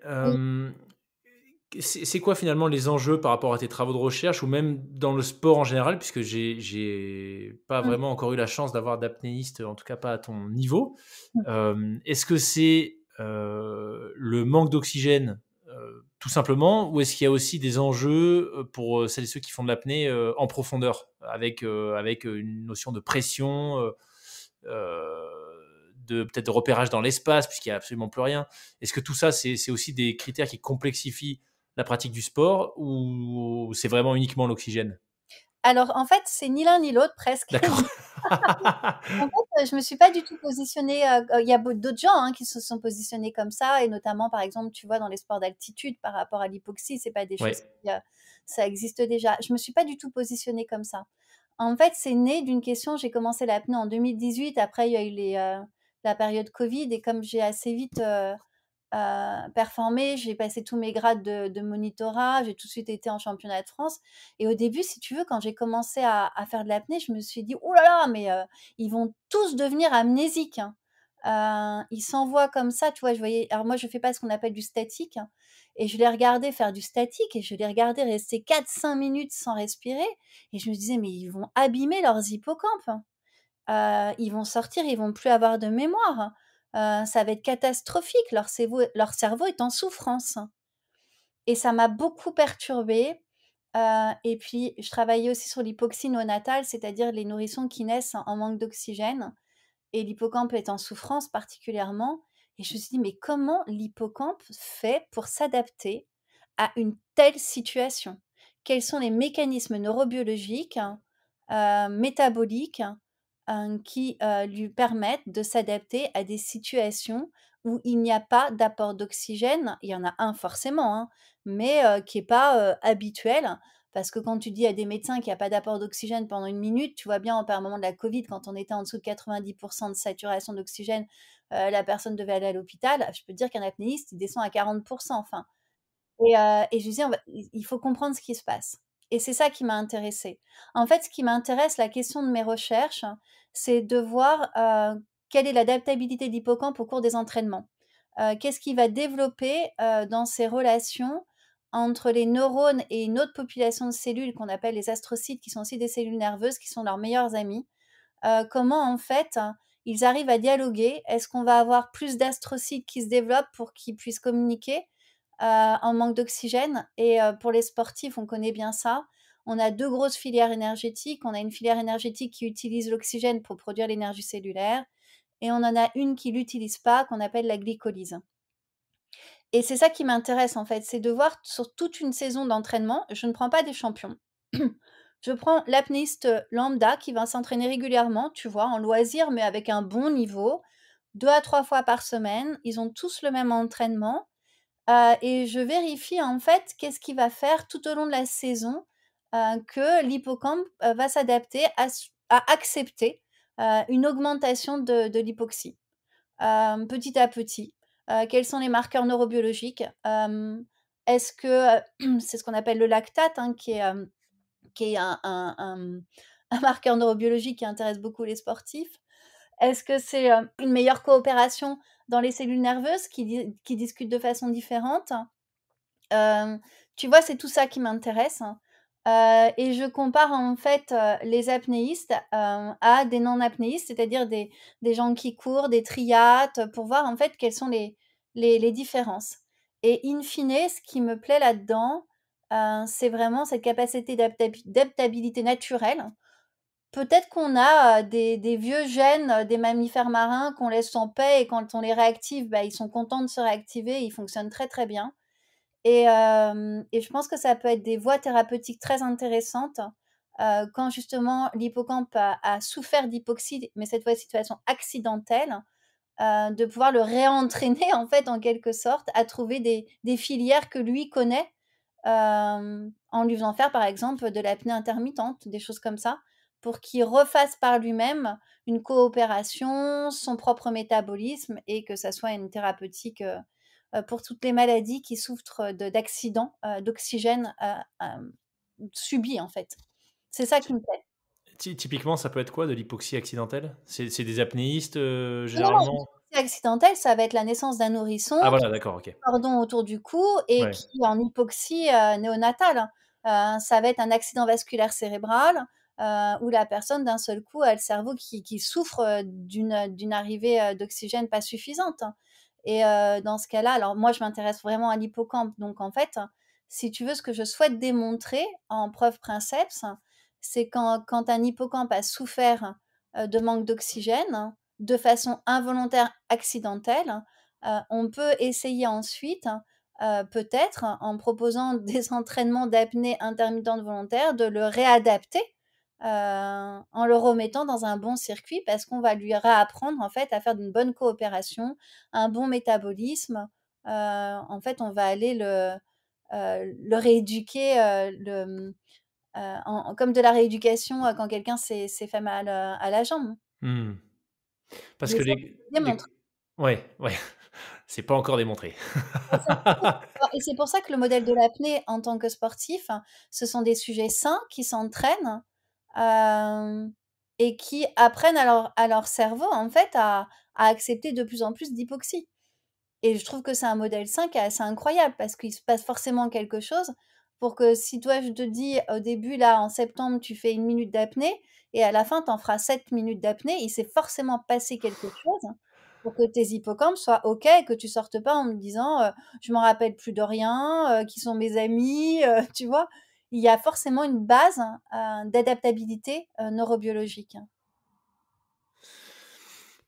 c'est quoi finalement les enjeux par rapport à tes travaux de recherche ou même dans le sport en général, puisque je n'ai pas mm. vraiment encore eu la chance d'avoir d'apnéiste, en tout cas pas à ton niveau. Mm. Euh, est-ce que c'est euh, le manque d'oxygène euh, tout simplement, ou est-ce qu'il y a aussi des enjeux pour celles et ceux qui font de l'apnée en profondeur, avec, avec une notion de pression, de peut-être de repérage dans l'espace, puisqu'il n'y a absolument plus rien Est-ce que tout ça, c'est aussi des critères qui complexifient la pratique du sport ou c'est vraiment uniquement l'oxygène alors, en fait, c'est ni l'un ni l'autre presque. D'accord. en fait, euh, je me suis pas du tout positionnée. Euh, euh, il y a d'autres gens hein, qui se sont positionnés comme ça, et notamment, par exemple, tu vois, dans les sports d'altitude par rapport à l'hypoxie, c'est pas des choses ça existe déjà. Je me suis pas du tout positionnée comme ça. En fait, c'est né d'une question. J'ai commencé l'apnée en 2018. Après, il y a eu les, la période Covid, et comme j'ai assez vite euh, performé, j'ai passé tous mes grades de, de monitorat, j'ai tout de suite été en championnat de France. Et au début, si tu veux, quand j'ai commencé à, faire de l'apnée, je me suis dit, oh là là, mais euh, ils vont tous devenir amnésiques. Hein. Euh, ils s'envoient comme ça, tu vois, je voyais, alors moi je fais pas ce qu'on appelle du statique, hein. et je les regardais faire du statique, et je les regardais rester 4-5 minutes sans respirer, et je me disais, mais ils vont abîmer leurs hippocampes, hein. ils vont sortir, ils vont plus avoir de mémoire, ça va être catastrophique, leur cerveau, leur cerveau est en souffrance. Et ça m'a beaucoup perturbée. et puis, je travaillais aussi sur l'hypoxie néonatale, c'est-à-dire les nourrissons qui naissent en manque d'oxygène. Et l'hippocampe est en souffrance particulièrement. Et je me suis dit, mais comment l'hippocampe fait pour s'adapter à une telle situation Quels sont les mécanismes neurobiologiques, hein, métaboliques euh, qui euh, lui permettent de s'adapter à des situations où il n'y a pas d'apport d'oxygène. Il y en a un forcément, hein, mais euh, qui n'est pas habituel. Parce que quand tu dis à des médecins qu'il n'y a pas d'apport d'oxygène pendant une minute, tu vois bien, au moment de la Covid, quand on était en dessous de 90% de saturation d'oxygène, la personne devait aller à l'hôpital. Je peux dire qu'un apnéiste, il descend à 40%. Enfin. Et, je disais, il faut comprendre ce qui se passe. Et c'est ça qui m'a intéressé. En fait, ce qui m'intéresse, la question de mes recherches, c'est de voir quelle est l'adaptabilité de l'hippocampe au cours des entraînements. Qu'est-ce qui va développer dans ces relations entre les neurones et une autre population de cellules qu'on appelle les astrocytes, qui sont aussi des cellules nerveuses, qui sont leurs meilleurs amis. comment, en fait, ils arrivent à dialoguer Est-ce qu'on va avoir plus d'astrocytes qui se développent pour qu'ils puissent communiquer euh, en manque d'oxygène. Et euh, pour les sportifs, on connaît bien ça. On a deux grosses filières énergétiques. On a une filière énergétique qui utilise l'oxygène pour produire l'énergie cellulaire. Et on en a une qui l'utilise pas, qu'on appelle la glycolyse. Et c'est ça qui m'intéresse en fait, c'est de voir sur toute une saison d'entraînement, je ne prends pas des champions. je prends l'apnéiste lambda qui va s'entraîner régulièrement, tu vois, en loisir, mais avec un bon niveau, deux à trois fois par semaine. Ils ont tous le même entraînement et je vérifie en fait qu'est-ce qui va faire tout au long de la saison que l'hippocampe va s'adapter à, accepter une augmentation de, l'hypoxie petit à petit. quels sont les marqueurs neurobiologiques Est-ce que c'est ce qu'on appelle le lactate, hein, qui est, un, marqueur neurobiologique qui intéresse beaucoup les sportifs Est-ce que c'est une meilleure coopération dans les cellules nerveuses qui, discutent de façon différente. tu vois, c'est tout ça qui m'intéresse. et je compare en fait euh, les apnéistes euh, à des non-apnéistes, c'est-à-dire des, gens qui courent, des triates, pour voir en fait quelles sont les, les différences. Et in fine, ce qui me plaît là-dedans, euh, c'est vraiment cette capacité d'adaptabilité naturelle peut-être qu'on a euh, des, vieux gènes euh, des mammifères marins qu'on laisse en paix et quand on les réactive, bah, ils sont contents de se réactiver, ils fonctionnent très très bien. Et, euh, je pense que ça peut être des voies thérapeutiques très intéressantes quand justement l'hippocampe a, souffert d'hypoxie, mais cette fois situation accidentelle, de pouvoir le réentraîner en fait en quelque sorte à trouver des filières que lui connaît en lui faisant faire par exemple de l'apnée intermittente, des choses comme ça pour qu'il refasse par lui-même une coopération, son propre métabolisme et que ça soit une thérapeutique euh, euh, pour toutes les maladies qui souffrent d'accidents, euh, d'oxygène subi en fait. C'est ça qui me plaît. Typiquement, ça peut être quoi de l'hypoxie accidentelle C'est des apnéistes généralement. généralement accidentelle, ça va être la naissance d'un nourrisson. Ah voilà, Cordon autour du cou et qui en hypoxie néonatale. ça va être un accident vasculaire cérébral euh, où la personne, d'un seul coup, a le cerveau qui, souffre euh, d'une arrivée euh, d'oxygène pas suffisante. Hein. Et euh, dans ce cas-là, alors moi, je m'intéresse vraiment à l'hippocampe. Donc, en fait, si tu veux, ce que je souhaite démontrer en preuve princeps, c'est quand, quand, un hippocampe a souffert de manque d'oxygène, de façon involontaire, accidentelle, on peut essayer ensuite peut-être en proposant des entraînements d'apnée intermittente volontaire, de le réadapter euh, en le remettant dans un bon circuit parce qu'on va lui réapprendre en fait à faire d'une bonne coopération, un bon métabolisme. Euh, en fait, on va aller le, euh, le rééduquer le, comme de la rééducation quand quelqu'un s'est fait mal à la jambe. Mmh. Parce que ouais. C'est pas encore démontré. et c'est pour ça que le modèle de l'apnée en tant que sportif, hein, ce sont des sujets sains qui s'entraînent et qui apprennent à leur, à leur cerveau en fait à, accepter de plus en plus d'hypoxie. Et je trouve que c'est un modèle 5 qui assez incroyable parce qu'il se passe forcément quelque chose pour que si toi je te dis au début là en septembre tu fais une minute d'apnée et à la fin tu en feras sept minutes d'apnée, il s'est forcément passé quelque chose pour que tes hippocampes soient OK et que tu sortes pas en me disant je m'en rappelle plus de rien, qui sont mes amis, tu vois il y a forcément une base euh, d'adaptabilité euh, neurobiologique.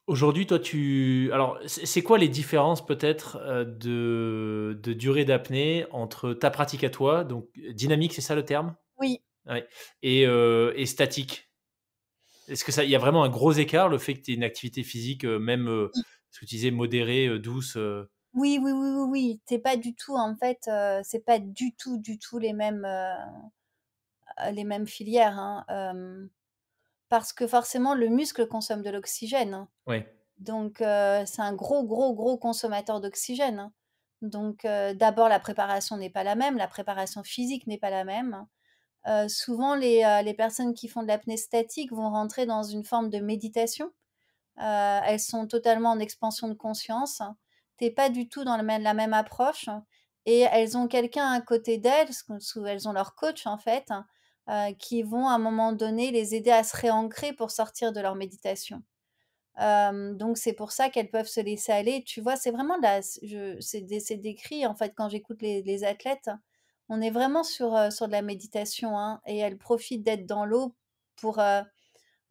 Aujourd'hui, toi, tu. Alors, c'est quoi les différences peut-être euh, de, durée d'apnée entre ta pratique à toi, donc dynamique, c'est ça le terme Oui. Et, et, statique Est-ce que ça, il y a vraiment un gros écart, le fait que tu aies une activité physique, même, euh, ce que tu disais, modérée, douce oui, oui, oui, oui, oui. C'est pas du tout, en fait, euh, c'est pas du tout, du tout les mêmes, euh, les mêmes filières. Hein, parce que forcément, le muscle consomme de l'oxygène. Hein. Oui. Donc, euh, c'est un gros, gros, gros consommateur d'oxygène. Hein. Donc, d'abord, la préparation n'est pas la même, la préparation physique n'est pas la même. souvent, les, personnes qui font de l'apnée statique vont rentrer dans une forme de méditation. elles sont totalement en expansion de conscience t'es pas du tout dans la même, approche. Hein, et elles ont quelqu'un à côté d'elles, elles ont leur coach en fait, hein, euh, qui vont à un moment donné les aider à se réancrer pour sortir de leur méditation. donc c'est pour ça qu'elles peuvent se laisser aller. Tu vois, c'est vraiment de la, c'est décrit en fait quand j'écoute les, athlètes. Hein, on est vraiment sur, euh, sur de la méditation et elles profitent d'être dans l'eau pour. Euh,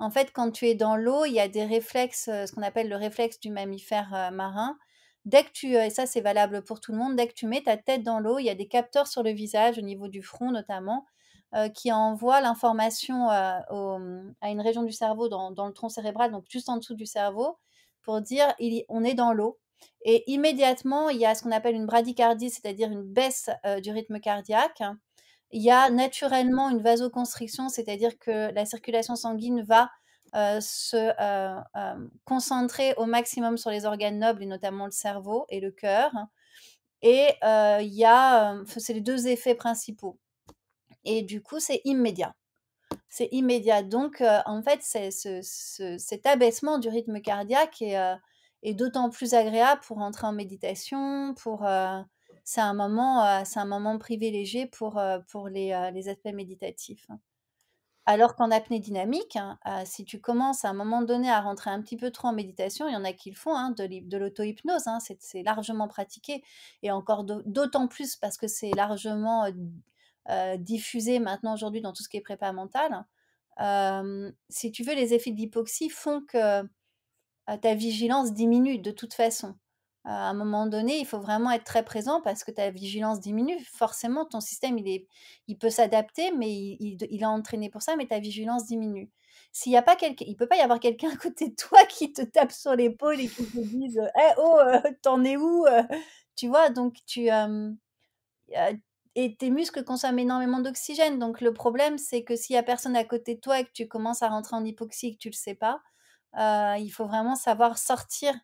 en fait, quand tu es dans l'eau, il y a des réflexes, ce qu'on appelle le réflexe du mammifère marin, dès que tu, et ça c'est valable pour tout le monde, dès que tu mets ta tête dans l'eau, il y a des capteurs sur le visage, au niveau du front notamment, euh, qui envoient l'information euh, à une région du cerveau dans, le tronc cérébral, donc juste en dessous du cerveau, pour dire on est dans l'eau. Et immédiatement, il y a ce qu'on appelle une bradycardie, c'est-à-dire une baisse euh, du rythme cardiaque. Il y a naturellement une vasoconstriction, c'est-à-dire que la circulation sanguine va euh, se euh, euh, concentrer au maximum sur les organes nobles, et notamment le cerveau et le cœur. Et il y a, c'est les deux effets principaux. Et du coup, c'est immédiat. C'est immédiat. Donc, en fait, c'est cet abaissement du rythme cardiaque est, d'autant plus agréable pour entrer en méditation, pour c'est un moment, privilégié pour, les, les aspects méditatifs. Alors qu'en apnée dynamique, hein, euh, si tu commences à un moment donné à rentrer un petit peu trop en méditation, il y en a qui le font, hein, de l'auto-hypnose, hein, c'est largement pratiqué, et encore d'autant plus parce que c'est largement euh, diffusé maintenant aujourd'hui dans tout ce qui est prépa mentale. si tu veux, les effets d'hypoxie font que euh, ta vigilance diminue de toute façon. Euh, à un moment donné, il faut vraiment être très présent parce que ta vigilance diminue. Forcément, ton système, il, est, il peut s'adapter, mais il, il, a entraîné pour ça, mais ta vigilance diminue. S'il n'y a pas quelqu'un, il peut pas y avoir quelqu'un à côté de toi qui te tape sur l'épaule et qui te dise Eh oh, euh, t'en es où euh? Tu vois, donc tu. et tes muscles consomment énormément d'oxygène. Donc le problème, c'est que s'il n'y a personne à côté de toi et que tu commences à rentrer en hypoxie et que tu le sais pas, il faut vraiment savoir sortir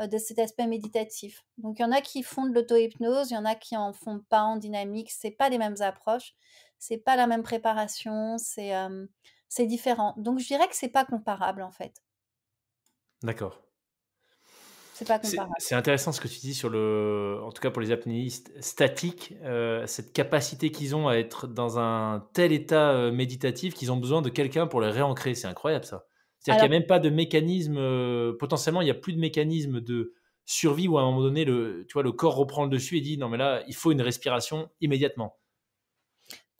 euh, de cet aspect méditatif. Donc il y en a qui font de l'auto-hypnose, il y en a qui en font pas en dynamique, c'est pas les mêmes approches, c'est pas la même préparation, c'est c'est différent. Donc je dirais que c'est pas comparable en fait. D'accord. C'est pas comparable. C'est intéressant ce que tu dis sur le, en tout cas pour les apnéistes statiques, euh, cette capacité qu'ils ont à être dans un tel état euh, méditatif qu'ils ont besoin de quelqu'un pour les réancrer. C'est incroyable ça. C'est-à-dire qu'il n'y a même pas de mécanisme, euh, potentiellement, il n'y a plus de mécanisme de survie où à un moment donné, le, tu vois, le corps reprend le dessus et dit non, mais là, il faut une respiration immédiatement.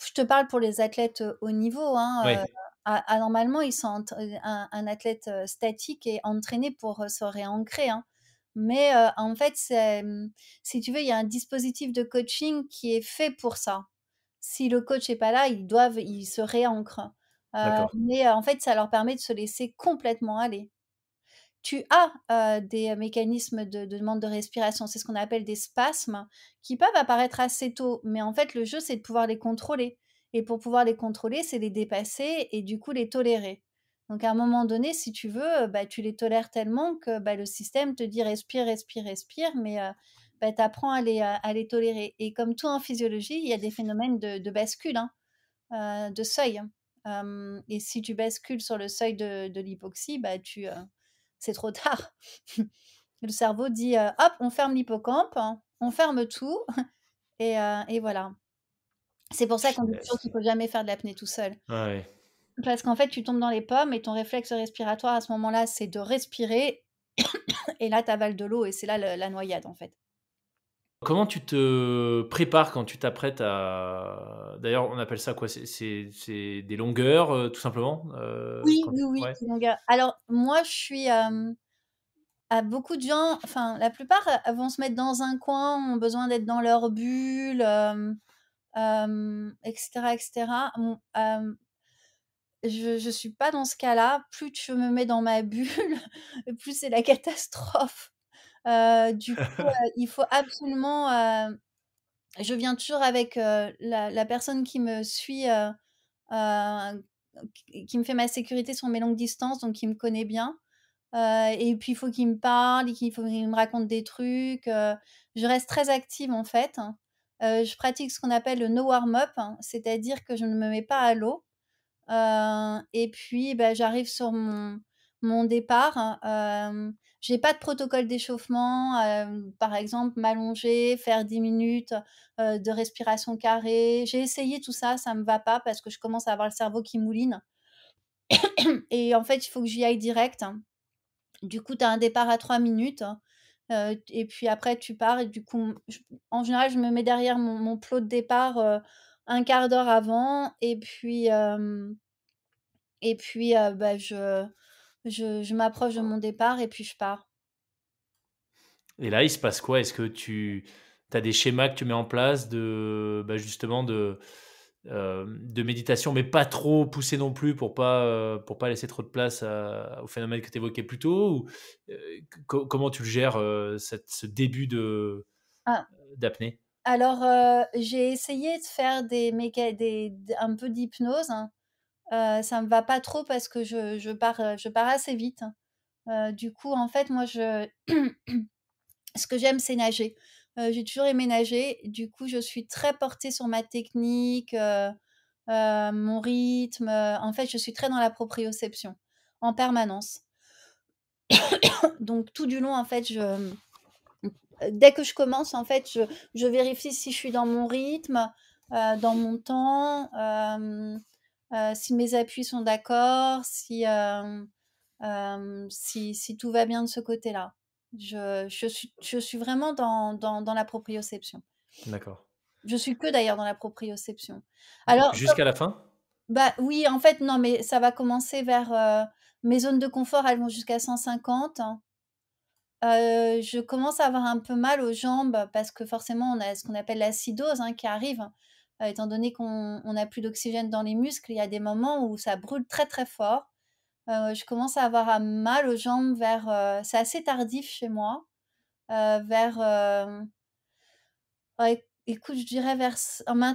Je te parle pour les athlètes euh, haut niveau. Hein, euh, normalement, ils sont un, athlète statique et entraîné pour se réancrer. Hein. Mais en fait, mm, si tu veux, il y a un dispositif de coaching qui est fait pour ça. Si le coach n'est pas là, ils doivent, ils se réancrent. Euh, mais euh, en fait, ça leur permet de se laisser complètement aller tu as euh, des mécanismes de, demande de respiration. C'est ce qu'on appelle des spasmes qui peuvent apparaître assez tôt, mais en fait, le jeu, c'est de pouvoir les contrôler. Et pour pouvoir les contrôler, c'est les dépasser et du coup les tolérer. Donc à un moment donné, si tu veux, bah, tu les tolères tellement que bah, le système te dit respire, respire, respire, mais bah, tu apprends à les, les, tolérer. Et comme tout en physiologie, il y a des phénomènes de, bascule, hein, de seuil. Hein et si tu bascules sur le seuil de, l'hypoxie, bah, tu, euh, c'est trop tard. le cerveau dit euh, hop, on ferme l'hippocampe, on ferme tout, euh, et, voilà. C'est pour ça qu'on dit qu'il ne faut jamais faire de l'apnée tout seul. Parce qu'en fait, tu tombes dans les pommes et ton réflexe respiratoire à ce moment-là, c'est de respirer. et là, tu avales de l'eau et c'est là la noyade en fait. Comment tu te prépares quand tu t'apprêtes à... D'ailleurs, on appelle ça quoi C'est des longueurs, euh, tout simplement euh, Oui, oui, oui, Alors, moi, je suis... à beaucoup de gens, enfin, la plupart euh, vont se mettre dans un coin, ont besoin d'être dans leur bulle, etc., etc. je ne suis pas dans ce cas-là. Plus je me mets dans ma bulle, plus c'est la catastrophe. Euh, du coup, euh, il faut absolument. Euh, je viens toujours avec la, personne qui me suit, qui me fait ma sécurité sur mes longues distances, donc qui me connaît bien. et puis, il faut qu'il me parle, il qu'il faut qu'il me raconte des trucs. je reste très active en fait. Hein. je pratique ce qu'on appelle le no warm-up, hein, c'est-à-dire que je ne me mets pas à l'eau. et puis, bah, j'arrive sur mon, départ. Hein, j'ai pas de protocole d'échauffement, euh, par exemple m'allonger, faire 10 minutes euh, de respiration carrée. J'ai essayé tout ça, ça me va pas parce que je commence à avoir le cerveau qui mouline. Et en fait, il faut que j'y aille direct. Du coup, tu as un départ à 3 minutes. Euh, et puis après, tu pars. Et du coup, en général, je me mets derrière mon, plot de départ un quart d'heure avant. Et puis, et puis bah, je, je, m'approche de mon départ et puis je pars. Et là, il se passe quoi Est-ce que tu as des schémas que tu mets en place de bah, justement euh, de, méditation, mais pas trop poussé non plus pour pas, euh, pour pas laisser trop de place au phénomène que tu évoquais plus tôt ou, euh, Comment tu gères, ce début de ah. d'apnée Alors, j'ai essayé de faire des, un peu d'hypnose. Hein, ça ça me va pas trop parce que je, pars, je pars assez vite. Hein. du coup, en fait, moi, je... ce que j'aime, c'est nager. j'ai toujours aimé nager. Du coup, je suis très portée sur ma technique, mon rythme. En fait, je suis très dans la proprioception en permanence. Donc, tout du long, en fait, je... dès que je commence, en fait, je vérifie si je suis dans mon rythme, dans mon temps. Euh, si mes appuis sont d'accord, euh, euh, si, si, tout va bien de ce côté-là. Je, je, suis, je suis vraiment dans, dans, dans la proprioception. D'accord. Je suis que d'ailleurs dans la proprioception. Alors jusqu'à la fin Bah oui, en fait non, mais ça va commencer vers mes zones de confort, elles vont jusqu'à 150. je commence à avoir un peu mal aux jambes parce que forcément on a ce qu'on appelle l'acidose hein, qui arrive. Euh, étant donné qu'on n'a plus d'oxygène dans les muscles, il y a des moments où ça brûle très très fort. Euh, je commence à avoir un euh, mal aux jambes vers... c'est assez tardif chez moi. vers... écoute, je dirais vers...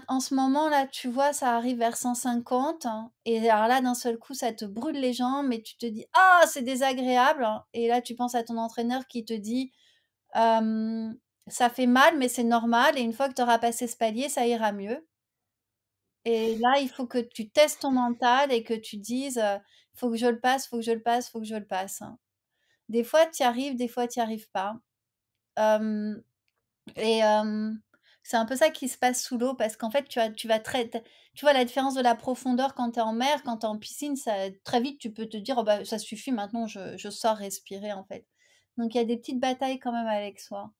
En ce moment, là, tu vois, ça arrive vers 150. Hein, et alors là, d'un seul coup, ça te brûle les jambes et tu te dis, ah, c'est désagréable. Et là, tu penses à ton entraîneur qui te dit ça fait mal, mais c'est normal. Et une fois que tu auras passé ce palier, ça ira mieux. Et là, il faut que tu testes ton mental et que tu dises, Il euh, faut que je le passe, faut que je le passe, faut que je le passe. Des fois, tu y arrives, des fois, tu n'y arrives pas. et c'est un peu ça qui se passe sous l'eau parce qu'en fait, tu, tu vas Tu vois la différence de la profondeur quand tu es en mer, quand tu es en piscine, ça, très vite, tu peux te dire, oh bah, ça suffit, maintenant, je, je sors respirer, en fait. Donc, il y a des petites batailles quand même avec soi.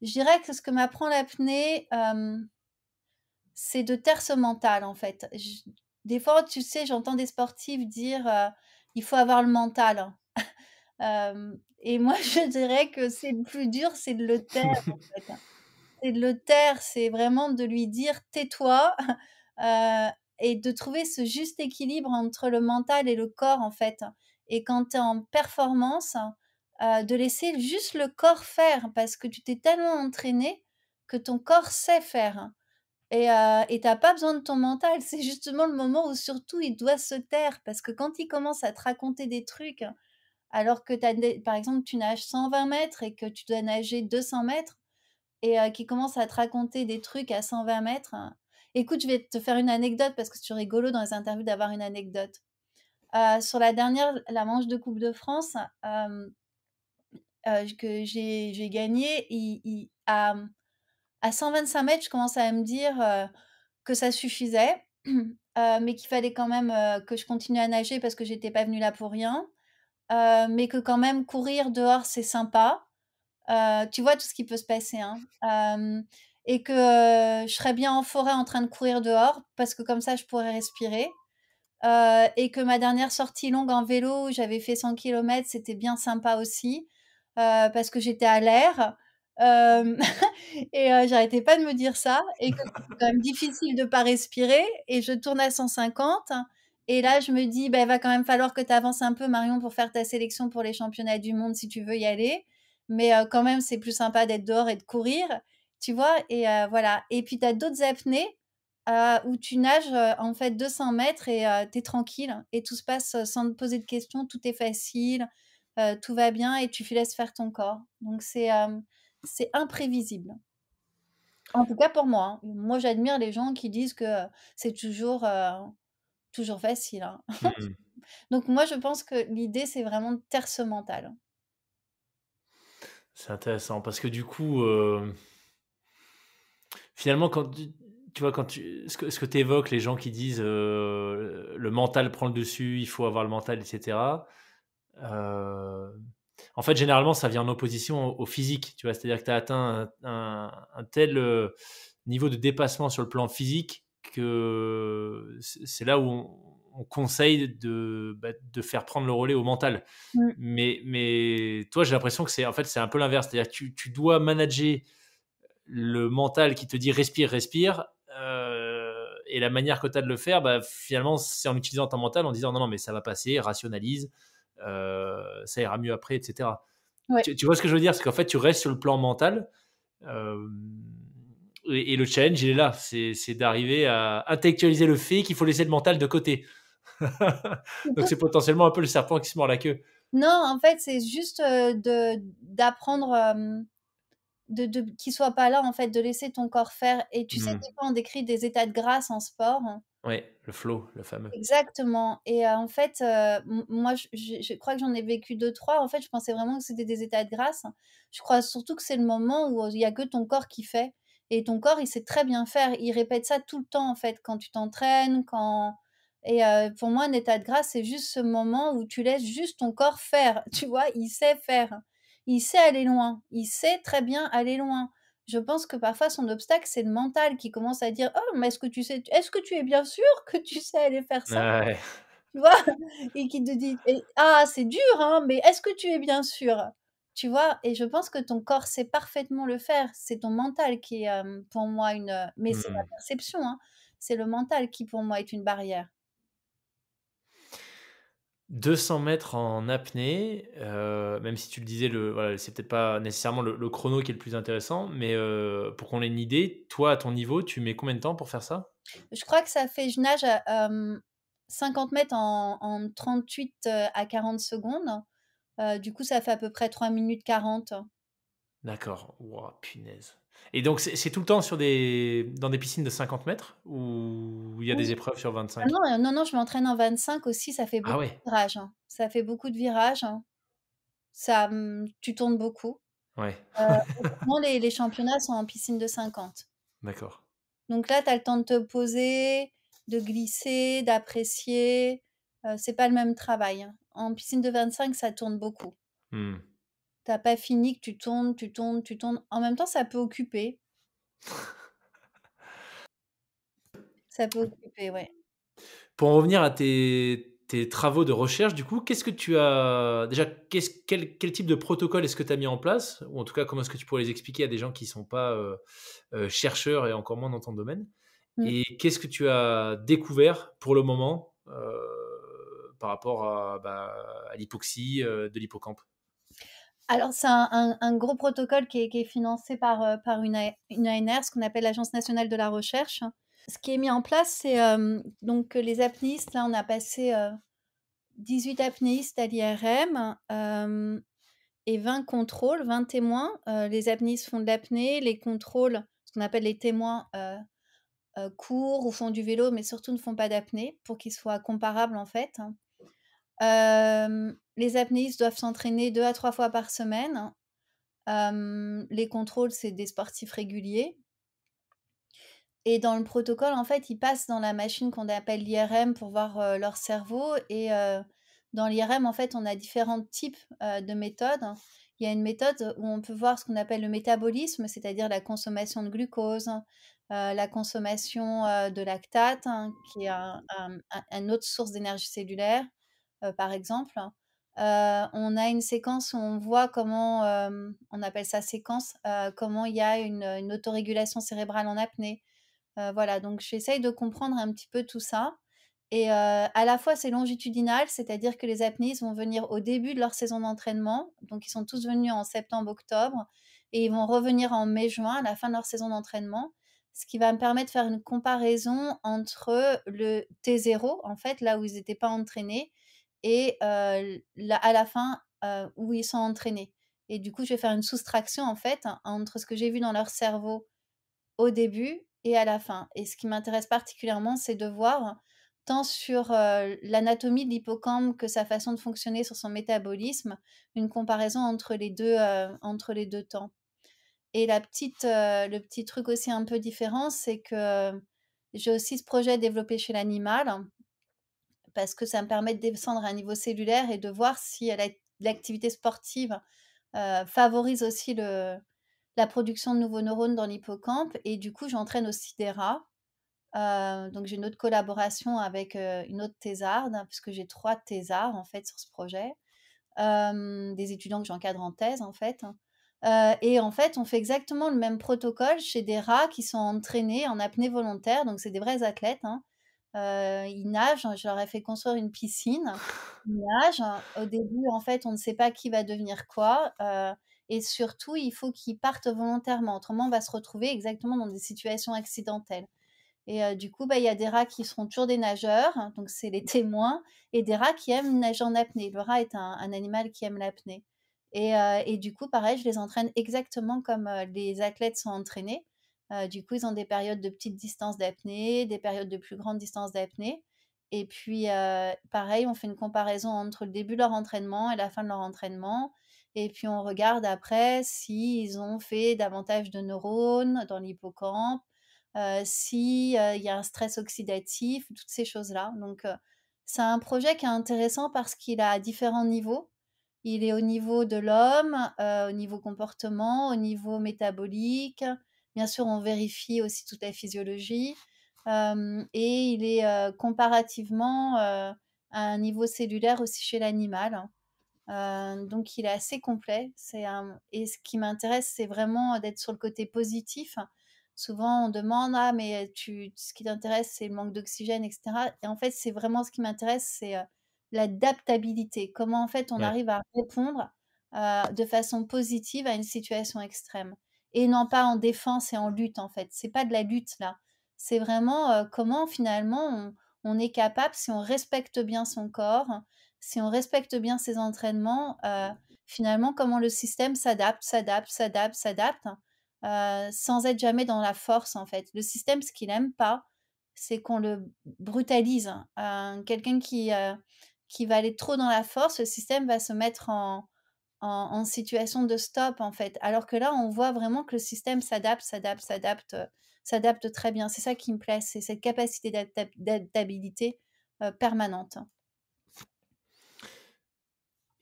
Je dirais que ce que m'apprend l'apnée, c'est de taire ce mental en fait. des fois, tu sais, j'entends des sportifs dire il faut avoir le mental. et moi, je dirais que c'est le plus dur, c'est de le taire. C'est de le taire, c'est vraiment de lui dire tais-toi et de trouver ce juste équilibre entre le mental et le corps en fait. Et quand tu es en performance, de laisser juste le corps faire parce que tu t'es tellement entraîné que ton corps sait faire. Et tu n'as pas besoin de ton mental. C'est justement le moment où surtout il doit se taire. Parce que quand il commence à te raconter des trucs, alors que as, par exemple tu nages 120 mètres et que tu dois nager 200 mètres, et qui commence à te raconter des trucs à 120 mètres. Hein. Écoute, je vais te faire une anecdote parce que c'est rigolo dans les interviews d'avoir une anecdote. sur la dernière, la manche de Coupe de France que j'ai gagnée, il, il, à 125 mètres, je commence à me dire euh, que ça suffisait, euh, mais qu'il fallait quand même euh, que je continue à nager parce que j'étais pas venue là pour rien, mais que quand même courir dehors c'est sympa. tu vois tout ce qui peut se passer, hein. et que je serais bien en forêt en train de courir dehors parce que comme ça je pourrais respirer. et que ma dernière sortie longue en vélo, j'avais fait 100 km, c'était bien sympa aussi parce que j'étais à l'air. et j'arrêtais pas de me dire ça. Et que c'est quand même difficile de pas respirer. Et je tourne à 150. Et là, je me dis, bah, il va quand même falloir que tu avances un peu, Marion, pour faire ta sélection pour les championnats du monde si tu veux y aller. Mais quand même, c'est plus sympa d'être dehors et de courir, tu vois. Et voilà. Et puis, tu as d'autres apnées où tu nages en fait 200 mètres et tu es tranquille. Et tout se passe sans te poser de questions. Tout est facile. tout va bien et tu laisses faire ton corps. Donc, c'est c'est imprévisible. En tout cas pour moi. Hein. Moi, j'admire les gens qui disent que c'est toujours, euh, toujours facile. Hein. Mmh Donc moi, je pense que l'idée, c'est vraiment de terre mental. C'est intéressant parce que du coup, euh, finalement, quand tu, vois, quand tu, ce que, tu évoques, les gens qui disent euh, le mental prend le dessus, il faut avoir le mental, etc en fait, généralement, ça vient en opposition au, physique, tu vois. C'est-à-dire que tu as atteint un, tel euh, niveau de dépassement sur le plan physique que c'est là où on, conseille de, bah, de, faire prendre le relais au mental. Mm. Mais, mais toi, j'ai l'impression que c'est en fait, c'est un peu l'inverse. C'est-à-dire que tu, dois manager le mental qui te dit respire, respire. Euh, et la manière que tu as de le faire, bah, finalement, c'est en utilisant ton mental, en disant non, non, mais ça va passer, rationalise. Euh, ça ira mieux après, etc. Tu, vois ce que je veux dire C'est qu'en fait, tu restes sur le plan mental. Euh, et, le challenge, il est là. C'est d'arriver à intellectualiser le fait qu'il faut laisser le mental de côté. Donc, c'est potentiellement un peu le serpent qui se mord la queue. Non, en fait, c'est juste euh, d'apprendre de, de, qu'il soit pas là, en fait, de laisser ton corps faire. Et tu sais, mmh. des fois, on décrit des états de grâce en sport. Hein. Oui, le flow, le fameux. Exactement. Et euh, en fait, euh, moi, je, crois que j'en ai vécu deux, trois. En fait, je pensais vraiment que c'était des états de grâce. Je crois surtout que c'est le moment où euh, il n'y a que ton corps qui fait. Et ton corps, il sait très bien faire. Il répète ça tout le temps, en fait, quand tu t'entraînes, quand... Et pour moi, un état de grâce, c'est juste ce moment où tu laisses juste ton corps faire. Tu vois, il sait faire. Il sait aller loin. Il sait très bien aller loin je pense que parfois son obstacle c'est le mental qui commence à dire oh mais est-ce que tu sais est-ce que tu es bien sûr que tu sais aller faire ça ah tu vois et qui te dit ah c'est dur hein, mais est-ce que tu es bien sûr tu vois et je pense que ton corps sait parfaitement le faire c'est ton mental qui est pour moi une mais c'est la mmh. perception hein. c'est le mental qui pour moi est une barrière 200 mètres en apnée, euh, même si tu le disais, le, c'est peut-être pas nécessairement le, chrono qui est le plus intéressant, mais euh, pour qu'on ait une idée, toi, à ton niveau, tu mets combien de temps pour faire ça Je crois que ça fait, je nage à, 50 euh, mètres en, en, 38 à 40 secondes. du coup, ça fait à peu près 3 minutes 40. D'accord. Wow, punaise. Et donc, c'est tout le temps sur des, dans des piscines de 50 mètres ou il y a des épreuves sur 25 ah Non, euh, non, non je m'entraîne en 25 aussi, ah hein. ça fait beaucoup de virages. Hein. Ça fait beaucoup de virages. Ça, tu tournes beaucoup. Ouais. Euh, les, championnats sont en piscine de 50. D'accord. Donc là, tu as le temps de te poser, de glisser, d'apprécier. Euh, c'est pas le même travail. Hein. En piscine de 25, ça tourne beaucoup. Mmh n'as pas fini, que tu tournes, tu tournes, tu tournes. En même temps, ça peut occuper. ça peut occuper, ouais. Pour en revenir à tes, travaux de recherche, du coup, qu'est-ce que tu as. Déjà, quel, quel, type de protocole est-ce que tu as mis en place Ou en tout cas, comment est-ce que tu pourrais les expliquer à des gens qui ne sont pas euh, euh, chercheurs et encore moins dans ton domaine mmh. Et qu'est-ce que tu as découvert pour le moment euh, par rapport à, bah, à l'hypoxie de l'hippocampe alors, c'est un, gros protocole qui est, financé par, euh, une, une, ANR, ce qu'on appelle l'Agence nationale de la recherche. Ce qui est mis en place, c'est euh, que donc les apnéistes. Là, on a passé 18 euh, apnéistes à l'IRM et 20 contrôles, 20 témoins. les apnéistes font de l'apnée, les contrôles, ce qu'on appelle les témoins, courent ou font du vélo, mais surtout ne font pas d'apnée pour qu'ils soient comparables en fait les apnéistes doivent s'entraîner deux à trois fois par semaine. les contrôles, c'est des sportifs réguliers. Et dans le protocole, en fait, ils passent dans la machine qu'on appelle l'IRM pour voir leur cerveau. Et dans l'IRM, en fait, on a différents types de méthodes. Il y a une méthode où on peut voir ce qu'on appelle le métabolisme, c'est-à-dire la consommation de glucose, hein, la consommation de lactate, hein, qui est une autre source d'énergie cellulaire, euh, par exemple. Euh, on a une séquence où on voit comment, euh, on appelle ça séquence, comment il y a une, autorégulation cérébrale en apnée. voilà, donc j'essaye de comprendre un petit peu tout ça. Et à la fois, c'est longitudinal, c'est-à-dire que les apnées vont venir au début de leur saison d'entraînement. Donc, ils sont tous venus en septembre-octobre et ils vont revenir en mai-juin, à la fin de leur saison d'entraînement. Ce qui va me permettre de faire une comparaison entre le T0, en fait, là où ils n'étaient pas entraînés, et à la fin où ils sont entraînés. Et du coup, je vais faire une soustraction en fait entre ce que j'ai vu dans leur cerveau au début et à la fin. Et ce qui m'intéresse particulièrement, c'est de voir tant sur l'anatomie de l'hippocampe que sa façon de fonctionner sur son métabolisme, une comparaison entre les deux, entre les deux temps. Et la petite, le petit truc aussi un peu différent, c'est que j'ai aussi ce projet développé chez l'animal parce que ça me permet de descendre à un niveau cellulaire et de voir si l'activité sportive favorise aussi la production de nouveaux neurones dans l'hippocampe. Et du coup, j'entraîne aussi des rats. donc, j'ai une autre collaboration avec une autre thésarde, hein, puisque j'ai trois thésards en fait sur ce projet, des étudiants que j'encadre en thèse en fait. Hein, et en fait, on fait exactement le même protocole chez des rats qui sont entraînés en apnée volontaire, donc c'est des vrais athlètes, hein, euh, ils nagent, hein, je leur ai fait construire une piscine. Ils nagent. Hein. Au début, en fait, on ne sait pas qui va devenir quoi. Euh, et surtout, il faut qu'ils partent volontairement. Autrement, on va se retrouver exactement dans des situations accidentelles. Et euh, du coup, bah, il y a des rats qui seront toujours des nageurs, hein, donc c'est les mmh. témoins, et des rats qui aiment nager en apnée. Le rat est un, animal qui aime l'apnée. Et, et, du coup, pareil, je les entraîne exactement comme les athlètes sont entraînés. Euh, du coup, ils ont des périodes de petites distances d'apnée, des périodes de plus grandes distances d'apnée. Et puis, euh, pareil, on fait une comparaison entre le début de leur entraînement et la fin de leur entraînement. Et puis, on regarde après s'ils ont fait davantage de neurones dans l'hippocampe, euh, s'il y a un stress oxydatif, toutes ces choses-là. Donc, c'est un projet qui est intéressant parce qu'il a différents niveaux. Il est au niveau de l'homme, au niveau comportement, au niveau métabolique, Bien sûr, on vérifie aussi toute la physiologie et il est comparativement à un niveau cellulaire aussi chez l'animal. Hein. donc, il est assez complet. et ce qui m'intéresse, c'est vraiment d'être sur le côté positif. Souvent, on demande ah mais tu, ce qui t'intéresse, c'est le manque d'oxygène, etc. Et en fait, c'est vraiment ce qui m'intéresse, c'est l'adaptabilité. Comment en fait on arrive à répondre de façon positive à une situation extrême et non pas en défense et en lutte en fait. C'est pas de la lutte là. C'est vraiment euh, comment finalement on, est capable, si on respecte bien son corps, si on respecte bien ses entraînements, euh, finalement comment le système s'adapte, s'adapte, s'adapte, s'adapte, euh, sans être jamais dans la force en fait. Le système, ce qu'il aime pas, c'est qu'on le brutalise. Quelqu'un qui qui va aller trop dans la force, le système va se mettre en, en, situation de stop en fait. Alors que là, on voit vraiment que le système s'adapte, s'adapte, s'adapte, euh, s'adapte très bien. C'est ça qui me plaît, c'est cette capacité d'adaptabilité euh, permanente.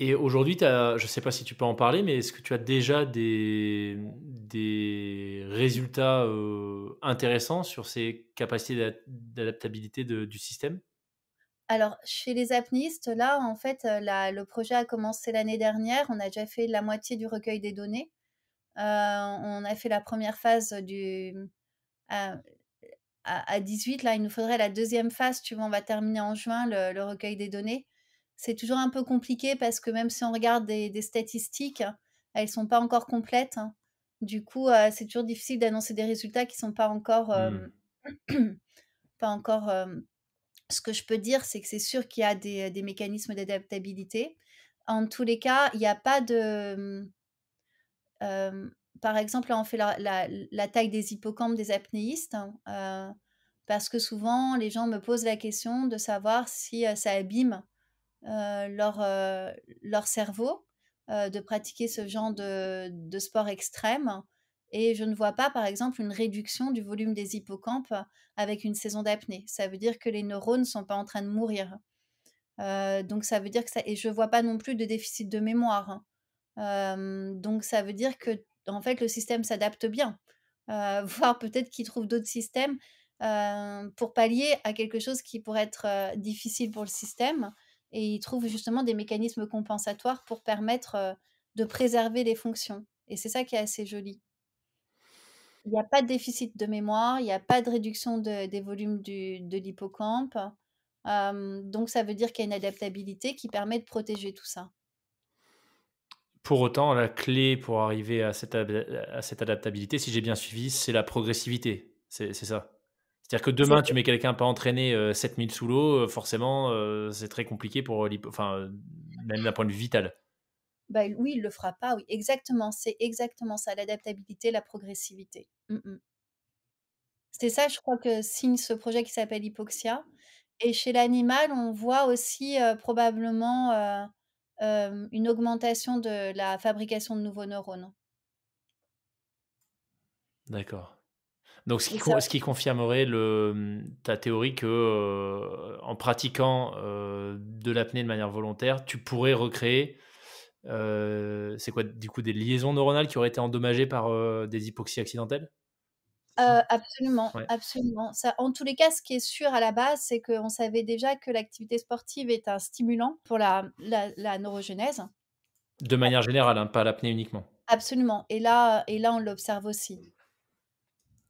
Et aujourd'hui, je ne sais pas si tu peux en parler, mais est-ce que tu as déjà des, des résultats euh, intéressants sur ces capacités d'adaptabilité du système alors, chez les apnistes, là, en fait, euh, le projet a commencé l'année dernière. On a déjà fait la moitié du recueil des données. Euh, on a fait la première phase du. Ah, à, 18, là, il nous faudrait la deuxième phase. Tu vois, on va terminer en juin le, recueil des données. C'est toujours un peu compliqué parce que même si on regarde des, statistiques, hein, elles ne sont pas encore complètes. Hein. Du coup, euh, c'est toujours difficile d'annoncer des résultats qui ne sont pas encore, mmh. pas encore ce que je peux dire, c'est que c'est sûr qu'il y a des, mécanismes d'adaptabilité. En tous les cas, il n'y a pas de... par exemple, on fait la, taille des hippocampes des apnéistes, hein, euh, parce que souvent, les gens me posent la question de savoir si euh, ça abîme euh, leur, cerveau de pratiquer ce genre de sport extrême. Et je ne vois pas, par exemple, une réduction du volume des hippocampes euh, avec une saison d'apnée. Ça veut dire que les neurones ne sont pas en train de mourir. Euh, donc ça veut dire que Et je ne vois pas non plus de déficit de mémoire. Hein. donc ça veut dire que, en fait, le système s'adapte bien. Euh, voire peut-être qu'il trouve d'autres systèmes pour pallier à quelque chose qui pourrait être difficile pour le système. Et il trouve justement des mécanismes compensatoires pour permettre de préserver les fonctions. Et c'est ça qui est assez joli. Il n'y a pas de déficit de mémoire, il n'y a pas de réduction des volumes de l'hippocampe. donc ça veut dire qu'il y a une adaptabilité qui permet de protéger tout ça. Pour autant, la clé pour arriver à cette, à cette adaptabilité, si j'ai bien suivi, c'est la progressivité. C'est ça. C'est-à-dire que demain, tu mets quelqu'un pas entraîné 7000 euh, sous l'eau, euh, forcément, euh, c'est très compliqué pour enfin, même d'un point de vue vital. Bah, oui, il le fera pas. Oui, exactement, c'est exactement ça, l'adaptabilité, la progressivité. Mmh c'est ça, je crois que signe ce projet qui s'appelle Hypoxia. Et chez l'animal, on voit aussi probablement une augmentation de la fabrication de nouveaux neurones. D'accord. Donc, ce qui, confirmerait le, ta théorie que en pratiquant de l'apnée de manière volontaire, tu pourrais recréer euh, c'est quoi, du coup, des liaisons neuronales qui auraient été endommagées par euh, des hypoxies accidentelles euh, absolument, absolument. Ça, en tous les cas, ce qui est sûr à la base, c'est qu'on savait déjà que l'activité sportive est un stimulant pour la, neurogenèse. De manière générale, hein, pas l'apnée uniquement. Absolument. Et là, et là on l'observe aussi.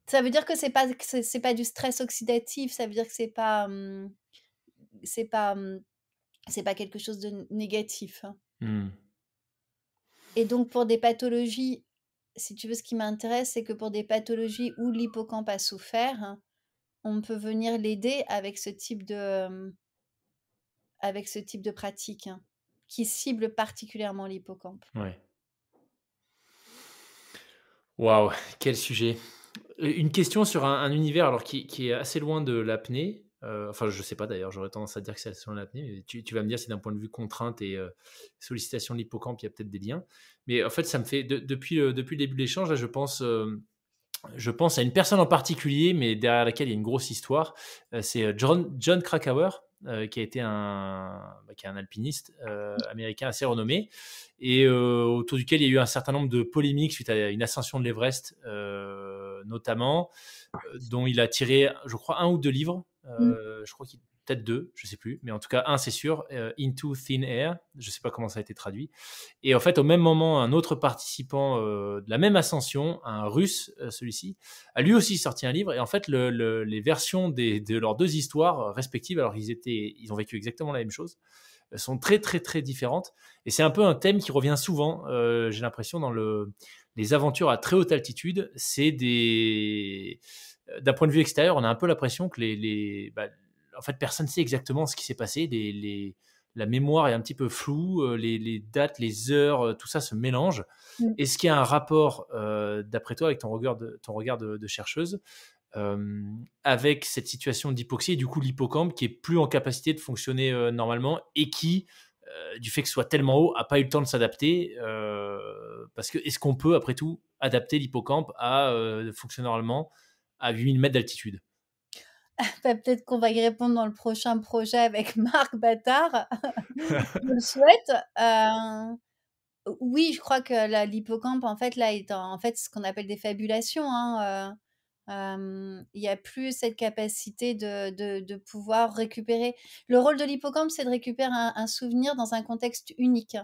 Ça veut dire que c'est pas pas du stress oxydatif. Ça veut dire que c'est pas hum, c'est pas hum, c'est pas quelque chose de négatif. Hein. Hmm. Et donc pour des pathologies, si tu veux, ce qui m'intéresse, c'est que pour des pathologies où l'hippocampe a souffert, on peut venir l'aider avec ce type de avec ce type de pratique hein, qui cible particulièrement l'hippocampe. Ouais. Waouh, quel sujet. Une question sur un, univers alors qui, est assez loin de l'apnée, euh, enfin, je ne sais pas d'ailleurs, j'aurais tendance à dire que c'est la Mais tu, vas me dire c'est d'un point de vue contrainte et euh, sollicitation de l'hippocampe, il y a peut-être des liens. Mais en fait, ça me fait depuis, le début de l'échange, euh, je pense. à une personne en particulier, mais derrière laquelle il y a une grosse histoire. C'est John, Krakauer, qui a été un, bah, un alpiniste américain assez renommé et autour duquel il y a eu un certain nombre de polémiques suite à une ascension de l'Everest notamment, dont il a tiré, je crois, un ou deux livres Mm. Euh, je crois qu'il peut-être deux, je sais plus, mais en tout cas un c'est sûr, euh, Into Thin Air, je sais pas comment ça a été traduit. Et en fait au même moment, un autre participant euh, de la même ascension, un Russe celui-ci, a lui aussi sorti un livre. Et en fait les versions de leurs deux histoires respectives, alors ils étaient, ils ont vécu exactement la même chose, sont très très très différentes. Et c'est un peu un thème qui revient souvent, j'ai l'impression dans le les aventures à très haute altitude, c'est des d'un point de vue extérieur, on a un peu l'impression que les, bah, en fait, personne ne sait exactement ce qui s'est passé. la mémoire est un petit peu floue, euh, les, dates, les heures, euh, tout ça se mélange. Mm. Est-ce qu'il y a un rapport, euh, d'après toi, avec ton regard de, chercheuse, avec cette situation d'hypoxie et du coup l'hippocampe qui est plus en capacité de fonctionner normalement et qui, du fait que ce soit tellement haut, n'a pas eu le temps de s'adapter Parce que est-ce qu'on peut, après tout, adapter l'hippocampe à fonctionner normalement à 8000 mètres d'altitude bah, Peut-être qu'on va y répondre dans le prochain projet avec Marc Bâtard. je le souhaite. Euh, oui, je crois que l'hippocampe, en fait, là, est en, fait ce qu'on appelle des fabulations. Hein, euh, euh, il n'y a plus cette capacité de, de, pouvoir récupérer. Le rôle de l'hippocampe, c'est de récupérer un, un, souvenir dans un contexte unique.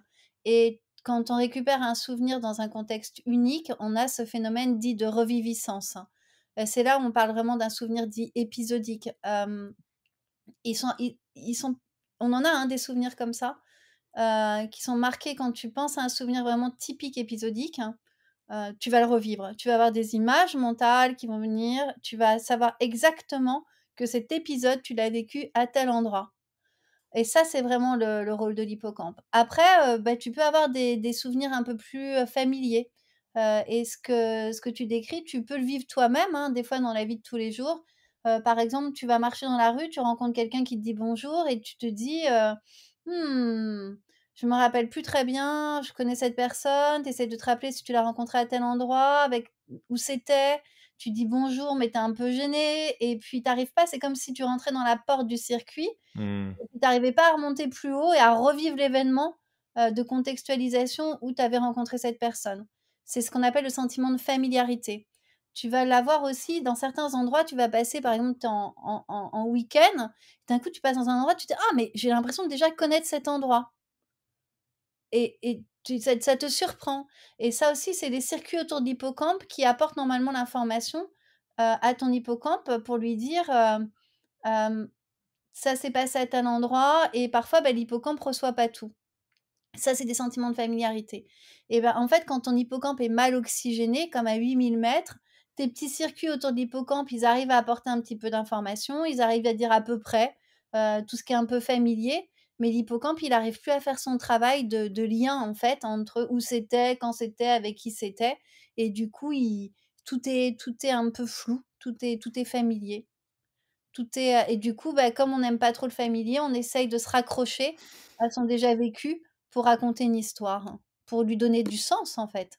Et quand on récupère un souvenir dans un contexte unique, on a ce phénomène dit de reviviscence c'est là où on parle vraiment d'un souvenir dit épisodique. on en a un hein, des souvenirs comme ça. qui sont marqués quand tu penses à un souvenir vraiment typique épisodique, hein. tu vas le revivre. Tu vas avoir des images mentales qui vont venir. Tu vas savoir exactement que cet épisode, tu l'as vécu à tel endroit. Et ça, c'est vraiment le, rôle de l'hippocampe. Après, bah, tu peux avoir des, des, souvenirs un peu plus familiers et ce que, ce que tu décris, tu peux le vivre toi-même, hein, des fois dans la vie de tous les jours. par exemple, tu vas marcher dans la rue, tu rencontres quelqu'un qui te dit bonjour et tu te dis euh, hmm, je me rappelle plus très bien, je connais cette personne, tu essaies de te rappeler si tu l'as rencontrée à tel endroit, avec où c'était, tu dis bonjour mais tu es un peu gêné et puis tu t'arrives pas, c'est comme si tu rentrais dans la porte du circuit, mmh. Tu n'arrivais pas à remonter plus haut et à revivre l'événement de contextualisation où tu avais rencontré cette personne. C'est ce qu'on appelle le sentiment de familiarité. Tu vas l'avoir aussi dans certains endroits. Tu vas passer, par exemple, en, en, week-end. D'un coup, tu passes dans un endroit, tu te dis Ah, mais j'ai l'impression de déjà connaître cet endroit. Et, ça, te surprend. Et ça aussi, c'est des circuits autour de l'hippocampe qui apportent normalement l'information euh, à ton hippocampe pour lui dire euh, euh, ça s'est passé à tel endroit. Et parfois, l'hippocampe bah, l'hippocampe reçoit pas tout. Ça, c'est des sentiments de familiarité. Et ben, en fait, quand ton hippocampe est mal oxygéné, comme à 8000 mètres, tes petits circuits autour de l'hippocampe, ils arrivent à apporter un petit peu d'informations, ils arrivent à dire à peu près euh, tout ce qui est un peu familier, mais l'hippocampe, il n'arrive plus à faire son travail de, lien, en fait, entre où c'était, quand c'était, avec qui c'était. Et du coup, tout, est, tout est un peu flou, tout est, tout est familier. Tout est, et du coup, ben, comme on n'aime pas trop le familier, on essaye de se raccrocher à son déjà vécu pour raconter une histoire, hein, pour lui donner du sens en fait.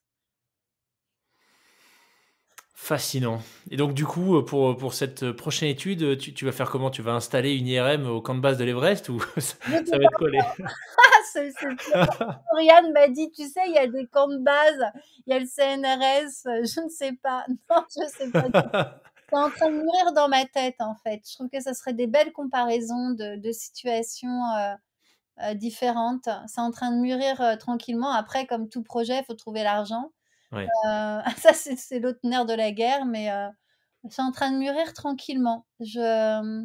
Fascinant. Et donc du coup, euh, pour, pour cette euh, prochaine étude, euh, tu, vas faire comment Tu vas installer une IRM au camp de base de l'Everest ou ça, va être collé les... Ah, m'a dit, tu sais, il y a des camps de base, il y a le CNRS, je ne sais pas. Non, je ne sais pas. C'est en train de mourir dans ma tête en fait. Je trouve que ça serait des belles comparaisons de, de situations. Euh, différentes. C'est en train de mûrir euh, tranquillement. Après, comme tout projet, il faut trouver l'argent. Euh, ça, c'est l'autre nerf de la guerre, mais c'est en train de mûrir tranquillement. Je...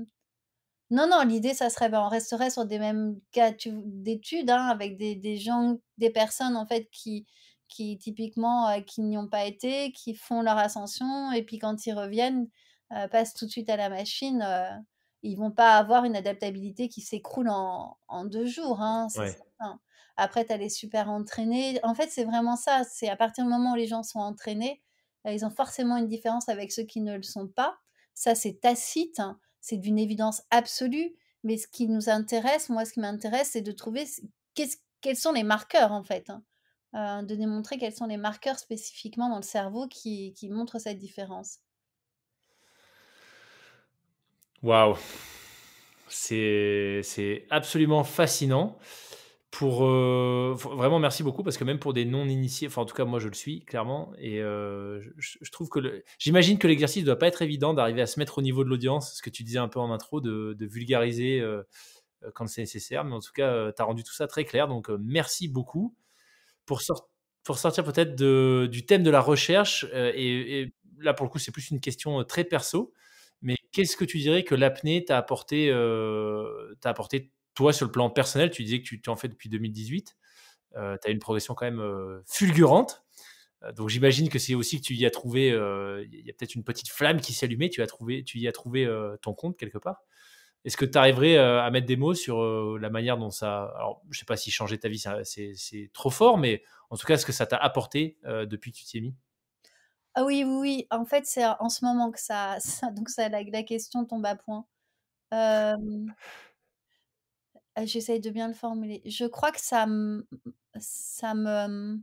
Non, non, l'idée, ça serait, ben, on resterait sur des mêmes cas d'études, hein, avec des, gens, des personnes, en fait, qui, qui typiquement, qui n'y ont pas été, qui font leur ascension, et puis quand ils reviennent, passent tout de suite à la machine ils vont pas avoir une adaptabilité qui s'écroule en, deux jours. Hein, Après, tu as les super entraînés. En fait, c'est vraiment ça. C'est à partir du moment où les gens sont entraînés, bah, ils ont forcément une différence avec ceux qui ne le sont pas. Ça, c'est tacite. Hein, c'est d'une évidence absolue. Mais ce qui nous intéresse, moi, ce qui m'intéresse, c'est de trouver quels sont les marqueurs, en fait. Hein. Euh, de démontrer quels sont les marqueurs spécifiquement dans le cerveau qui, qui montrent cette différence. Waouh C'est absolument fascinant. Pour, euh, vraiment, merci beaucoup parce que même pour des non-initiés, en tout cas moi je le suis clairement, et euh, je, trouve que j'imagine que l'exercice ne doit pas être évident d'arriver à se mettre au niveau de l'audience, ce que tu disais un peu en intro, de, vulgariser euh, quand c'est nécessaire, mais en tout cas tu as rendu tout ça très clair, donc merci beaucoup. Pour, sortir peut-être du thème de la recherche, et, là pour le coup c'est plus une question très perso, Qu'est-ce que tu dirais que l'apnée t'a apporté, euh, apporté, toi, sur le plan personnel Tu disais que tu en fais depuis 2018. tu as une progression quand même euh, fulgurante. Euh, donc j'imagine que c'est aussi que tu y as trouvé, il y a peut-être une petite flamme qui s'est allumée, tu, as trouvé, tu y as trouvé ton compte quelque part. Est-ce que tu arriverais à mettre des mots sur la manière dont ça... Alors je ne sais pas si changer ta vie, c'est, c'est trop fort, mais en tout cas, ce que ça t'a apporté depuis que tu t'y es mis ah oui, oui, oui. En fait, c'est en ce moment que ça, donc ça, la, question tombe à point. Ah, j'essaye de bien le formuler. Je crois que ça me, ça me,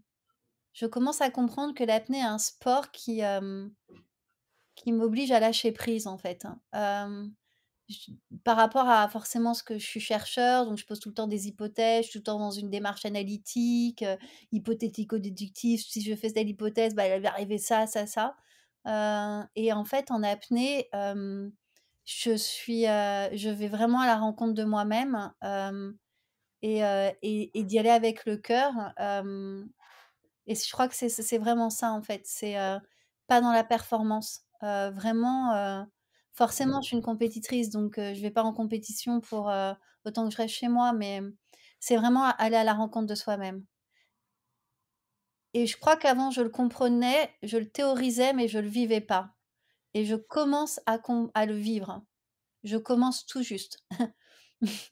je commence à comprendre que l'apnée est un sport qui, qui m'oblige à lâcher prise, en fait. Hein par rapport à forcément ce que je suis chercheur, donc je pose tout le temps des hypothèses, tout le temps dans une démarche analytique, euh, hypothético-déductive. Si je fais telle hypothèse, bah, elle va arriver ça, ça, ça. Euh, et en fait, en apnée, euh, je, suis, je vais vraiment à la rencontre de moi-même et, et, et d'y aller avec le cœur. et je crois que c'est vraiment ça, en fait. C'est pas dans la performance. vraiment Forcément, mmh. je suis une compétitrice, donc je je vais pas en compétition pour autant que je reste chez moi, mais mmh, c'est vraiment aller à la rencontre de soi-même. Et je crois qu'avant, je le comprenais, je le théorisais, mais je le vivais pas. Et je commence à, le vivre. Je commence tout juste.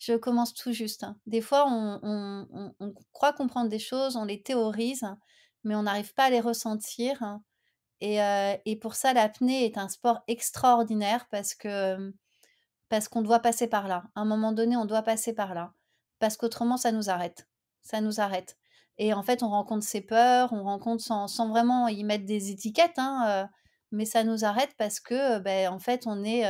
je commence tout juste. Des fois, on croit comprendre des choses, on les théorise, mais on n'arrive pas à les ressentir. Hein. Et, pour ça, l'apnée est un sport extraordinaire parce que mmh, parce qu'on doit passer par là. À un moment donné, on doit passer par là parce qu'autrement, ça nous arrête. Ça nous arrête. Et en fait, on rencontre ses peurs, on rencontre sans, vraiment y mettre des étiquettes, hein, mais ça nous arrête parce que, ben, en fait, on est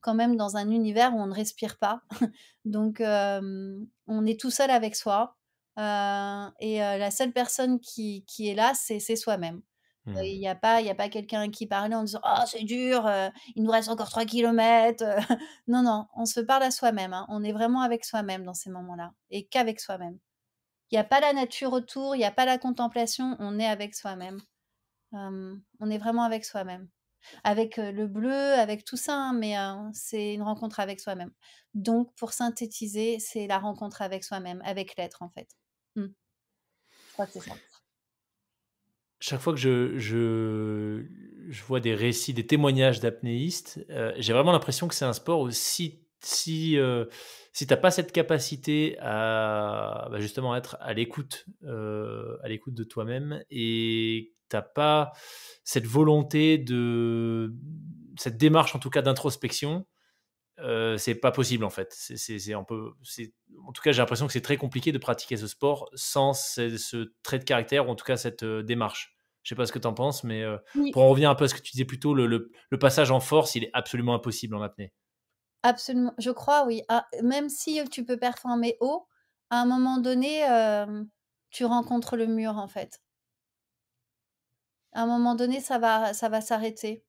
quand même dans un univers où on ne respire pas. Donc, on est tout seul avec soi. et la seule personne qui est là, c'est soi-même. Euh, mmh. Il n'y a pas, y a pas quelqu'un qui parlait en disant Oh, c'est dur, euh, il nous reste encore 3 km. Euh». non, non, on se parle à soi-même. Hein. On est vraiment avec soi-même dans ces moments-là et qu'avec soi-même. Il n'y a pas la nature autour, il n'y a pas la contemplation, on est avec soi-même. on est vraiment avec soi-même. Avec le bleu, avec tout ça, hein, mais c'est une rencontre avec soi-même. Donc, pour synthétiser, c'est la rencontre avec soi-même, avec l'être en fait. Mmh. Je crois que c'est ça chaque fois que je, je, je, vois des récits, des témoignages d'apnéistes, euh, j'ai vraiment l'impression que c'est un sport où si, si, euh, tu n'as pas cette capacité à bah justement être à l'écoute, euh, à l'écoute de toi-même et tu n'as pas cette volonté de cette démarche en tout cas d'introspection, c'est pas possible en fait. C'est un peu, en tout cas, j'ai l'impression que c'est très compliqué de pratiquer ce sport sans ce, trait de caractère ou en tout cas cette démarche. Je sais pas ce que tu en penses, mais pour en revenir un peu à ce que tu disais plus tôt, le, le, passage en force, il est absolument impossible en apnée. Absolument, je crois, oui. Ah, même si tu peux performer haut, à un moment donné, tu rencontres le mur en fait. À un moment donné, ça va, ça va s'arrêter.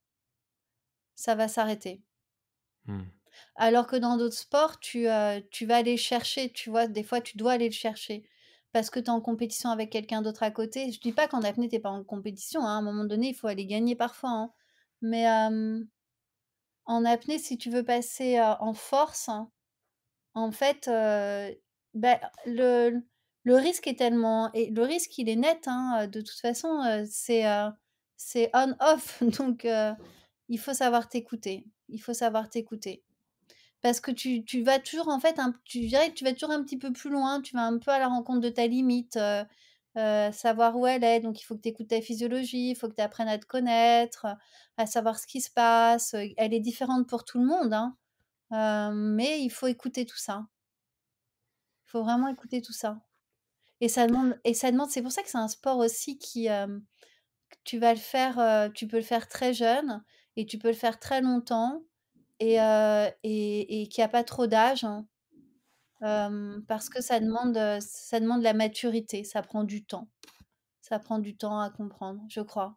Ça va s'arrêter. Hmm. Alors que dans d'autres sports, euh, tu, vas aller chercher, tu vois, des fois tu dois aller le chercher parce que tu es en compétition avec quelqu'un d'autre à côté. Je dis pas qu'en apnée, tu pas en compétition. Hein, à un moment donné, il faut aller gagner parfois. Hein. Mais en apnée, si tu veux passer en force, hein, en fait, ben, le, risque est tellement... Et le risque, il est net. de toute façon, c'est c'est on-off. Donc, il faut savoir t'écouter. Il faut savoir t'écouter parce que tu, tu, vas toujours en fait un, tu tu vas toujours un petit peu plus loin tu vas un peu à la rencontre de ta limite savoir où elle est donc il faut que tu écoutes ta physiologie il faut que tu apprennes à te connaître à savoir ce qui se passe elle est différente pour tout le monde hein, mais il faut écouter tout ça il faut vraiment écouter tout ça et ça demande et ça demande c'est pour ça que c'est un sport aussi qui tu vas le faire tu peux le faire très jeune et tu peux le faire très longtemps et, et, et qui n'a pas trop d'âge. Hein, parce que ça demande, ça demande la maturité, ça prend du temps. Ça prend du temps à comprendre, je crois.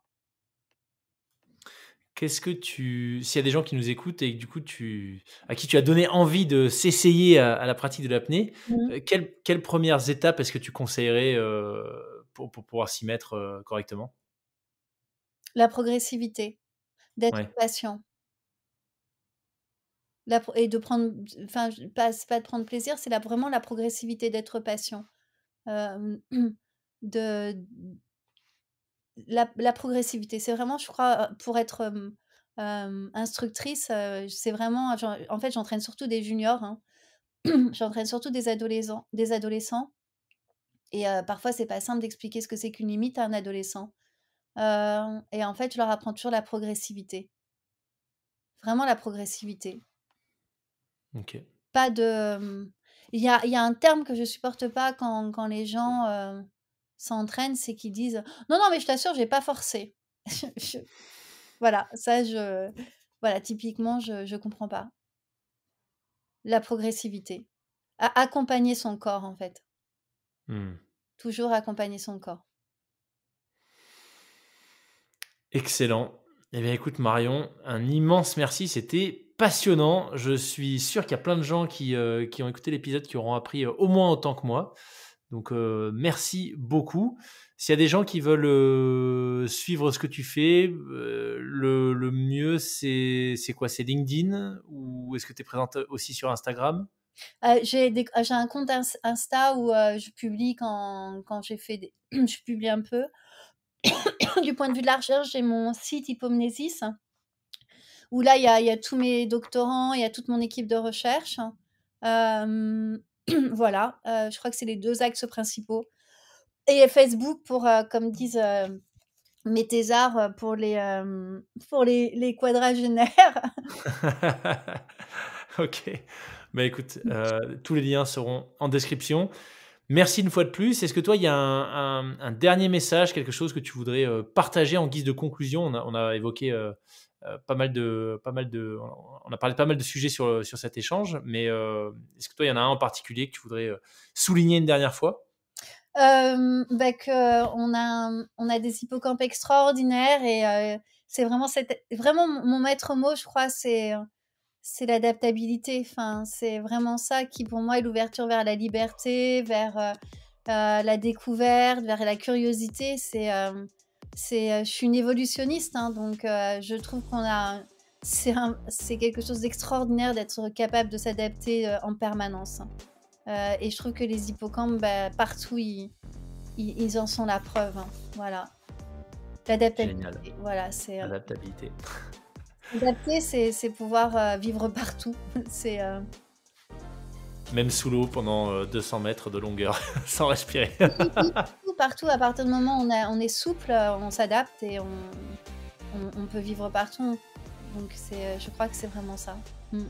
Qu'est-ce que tu. S'il y a des gens qui nous écoutent et du coup tu. à qui tu as donné envie de s'essayer à, la pratique de l'apnée, mmh. quelles, premières étapes est-ce que tu conseillerais pour, pour pouvoir s'y mettre correctement La progressivité, d'être patient et de prendre, enfin, pas, pas de prendre plaisir, c'est vraiment la progressivité d'être patient. de la, progressivité, c'est vraiment, je crois, pour être instructrice, c'est vraiment, en fait, j'entraîne surtout des juniors, hein. j'entraîne surtout des adolescents, des adolescents. Et parfois, c'est pas simple d'expliquer ce que c'est qu'une limite à un adolescent. et en fait, je leur apprends toujours la progressivité. Vraiment la progressivité. Pas de. Il y a, y a, un terme que je supporte pas quand, quand les gens euh, s'entraînent, c'est qu'ils disent Non, non, mais je t'assure, j'ai pas forcé. Voilà, ça, je. Voilà, typiquement, je, je comprends pas. La progressivité. À accompagner son corps, en fait. Mmh. Toujours accompagner son corps. Excellent. Eh bien, écoute, Marion, un immense merci. C'était passionnant. Je suis sûr qu'il y a plein de gens qui, euh, ont écouté l'épisode qui auront appris euh, au moins autant que moi. Donc euh, merci beaucoup. S'il y a des gens qui veulent suivre ce que tu fais, le, mieux c'est c'est quoi C'est LinkedIn Ou est-ce que tu es présente aussi sur Instagram j'ai un compte Insta où je publie quand, j'ai fait des... je publie un peu. du point de vue de la j'ai mon site hypomnesis où là, il y a, tous mes doctorants, il y a toute mon équipe de recherche. voilà, euh, je crois que c'est les deux axes principaux. Et Facebook pour, euh, comme disent euh, mes thésards, pour les, pour les, quadragénaires. ok. Bah écoute, tous les liens seront en description. Merci une fois de plus. Est-ce que toi, il y a un, dernier message, quelque chose que tu voudrais partager en guise de conclusion on a, évoqué euh, pas mal de, pas mal de, on a parlé de pas mal de sujets sur, sur cet échange, mais euh, est-ce que toi, il y en a un en particulier que tu voudrais euh, souligner une dernière fois bah, que, on, a, on a des hippocampes extraordinaires et c'est vraiment, cette, vraiment mon maître mot, je crois, c'est, c'est l'adaptabilité. Enfin, c'est vraiment ça qui, pour moi, est l'ouverture vers la liberté, vers la découverte, vers la curiosité. C'est, euh, je suis une évolutionniste, hein, donc euh, je trouve qu'on a, c'est, quelque chose d'extraordinaire d'être capable de s'adapter euh, en permanence. Hein. et je trouve que les hippocampes, bah, partout, ils, en sont la preuve. Hein. voilà. L'adaptabilité. Voilà, c'est. Adapter, c'est, pouvoir vivre partout. c'est même sous l'eau pendant 200 euh, mètres de longueur, sans respirer. partout, à partir du moment où on, est souple, euh, on s'adapte et on, peut vivre partout. Donc euh, je crois que c'est vraiment ça. Mm.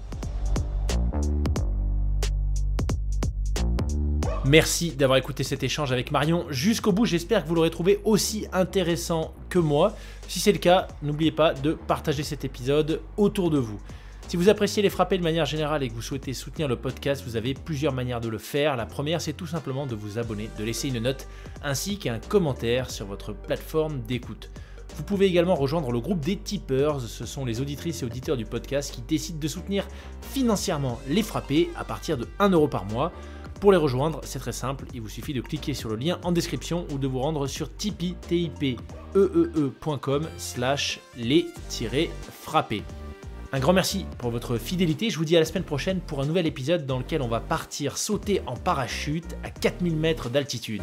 Merci d'avoir écouté cet échange avec Marion jusqu'au bout. J'espère que vous l'aurez trouvé aussi intéressant que moi. Si c'est le cas, n'oubliez pas de partager cet épisode autour de vous. Si vous appréciez les frappés de manière générale et que vous souhaitez soutenir le podcast, vous avez plusieurs manières de le faire. La première, c'est tout simplement de vous abonner, de laisser une note ainsi qu'un commentaire sur votre plateforme d'écoute. Vous pouvez également rejoindre le groupe des tippers. ce sont les auditrices et auditeurs du podcast qui décident de soutenir financièrement les frappés à partir de 1€ par mois. Pour les rejoindre, c'est très simple, il vous suffit de cliquer sur le lien en description ou de vous rendre sur tipeee.com e e e slash les-frappés. Un grand merci pour votre fidélité, je vous dis à la semaine prochaine pour un nouvel épisode dans lequel on va partir sauter en parachute à 4000 mètres d'altitude.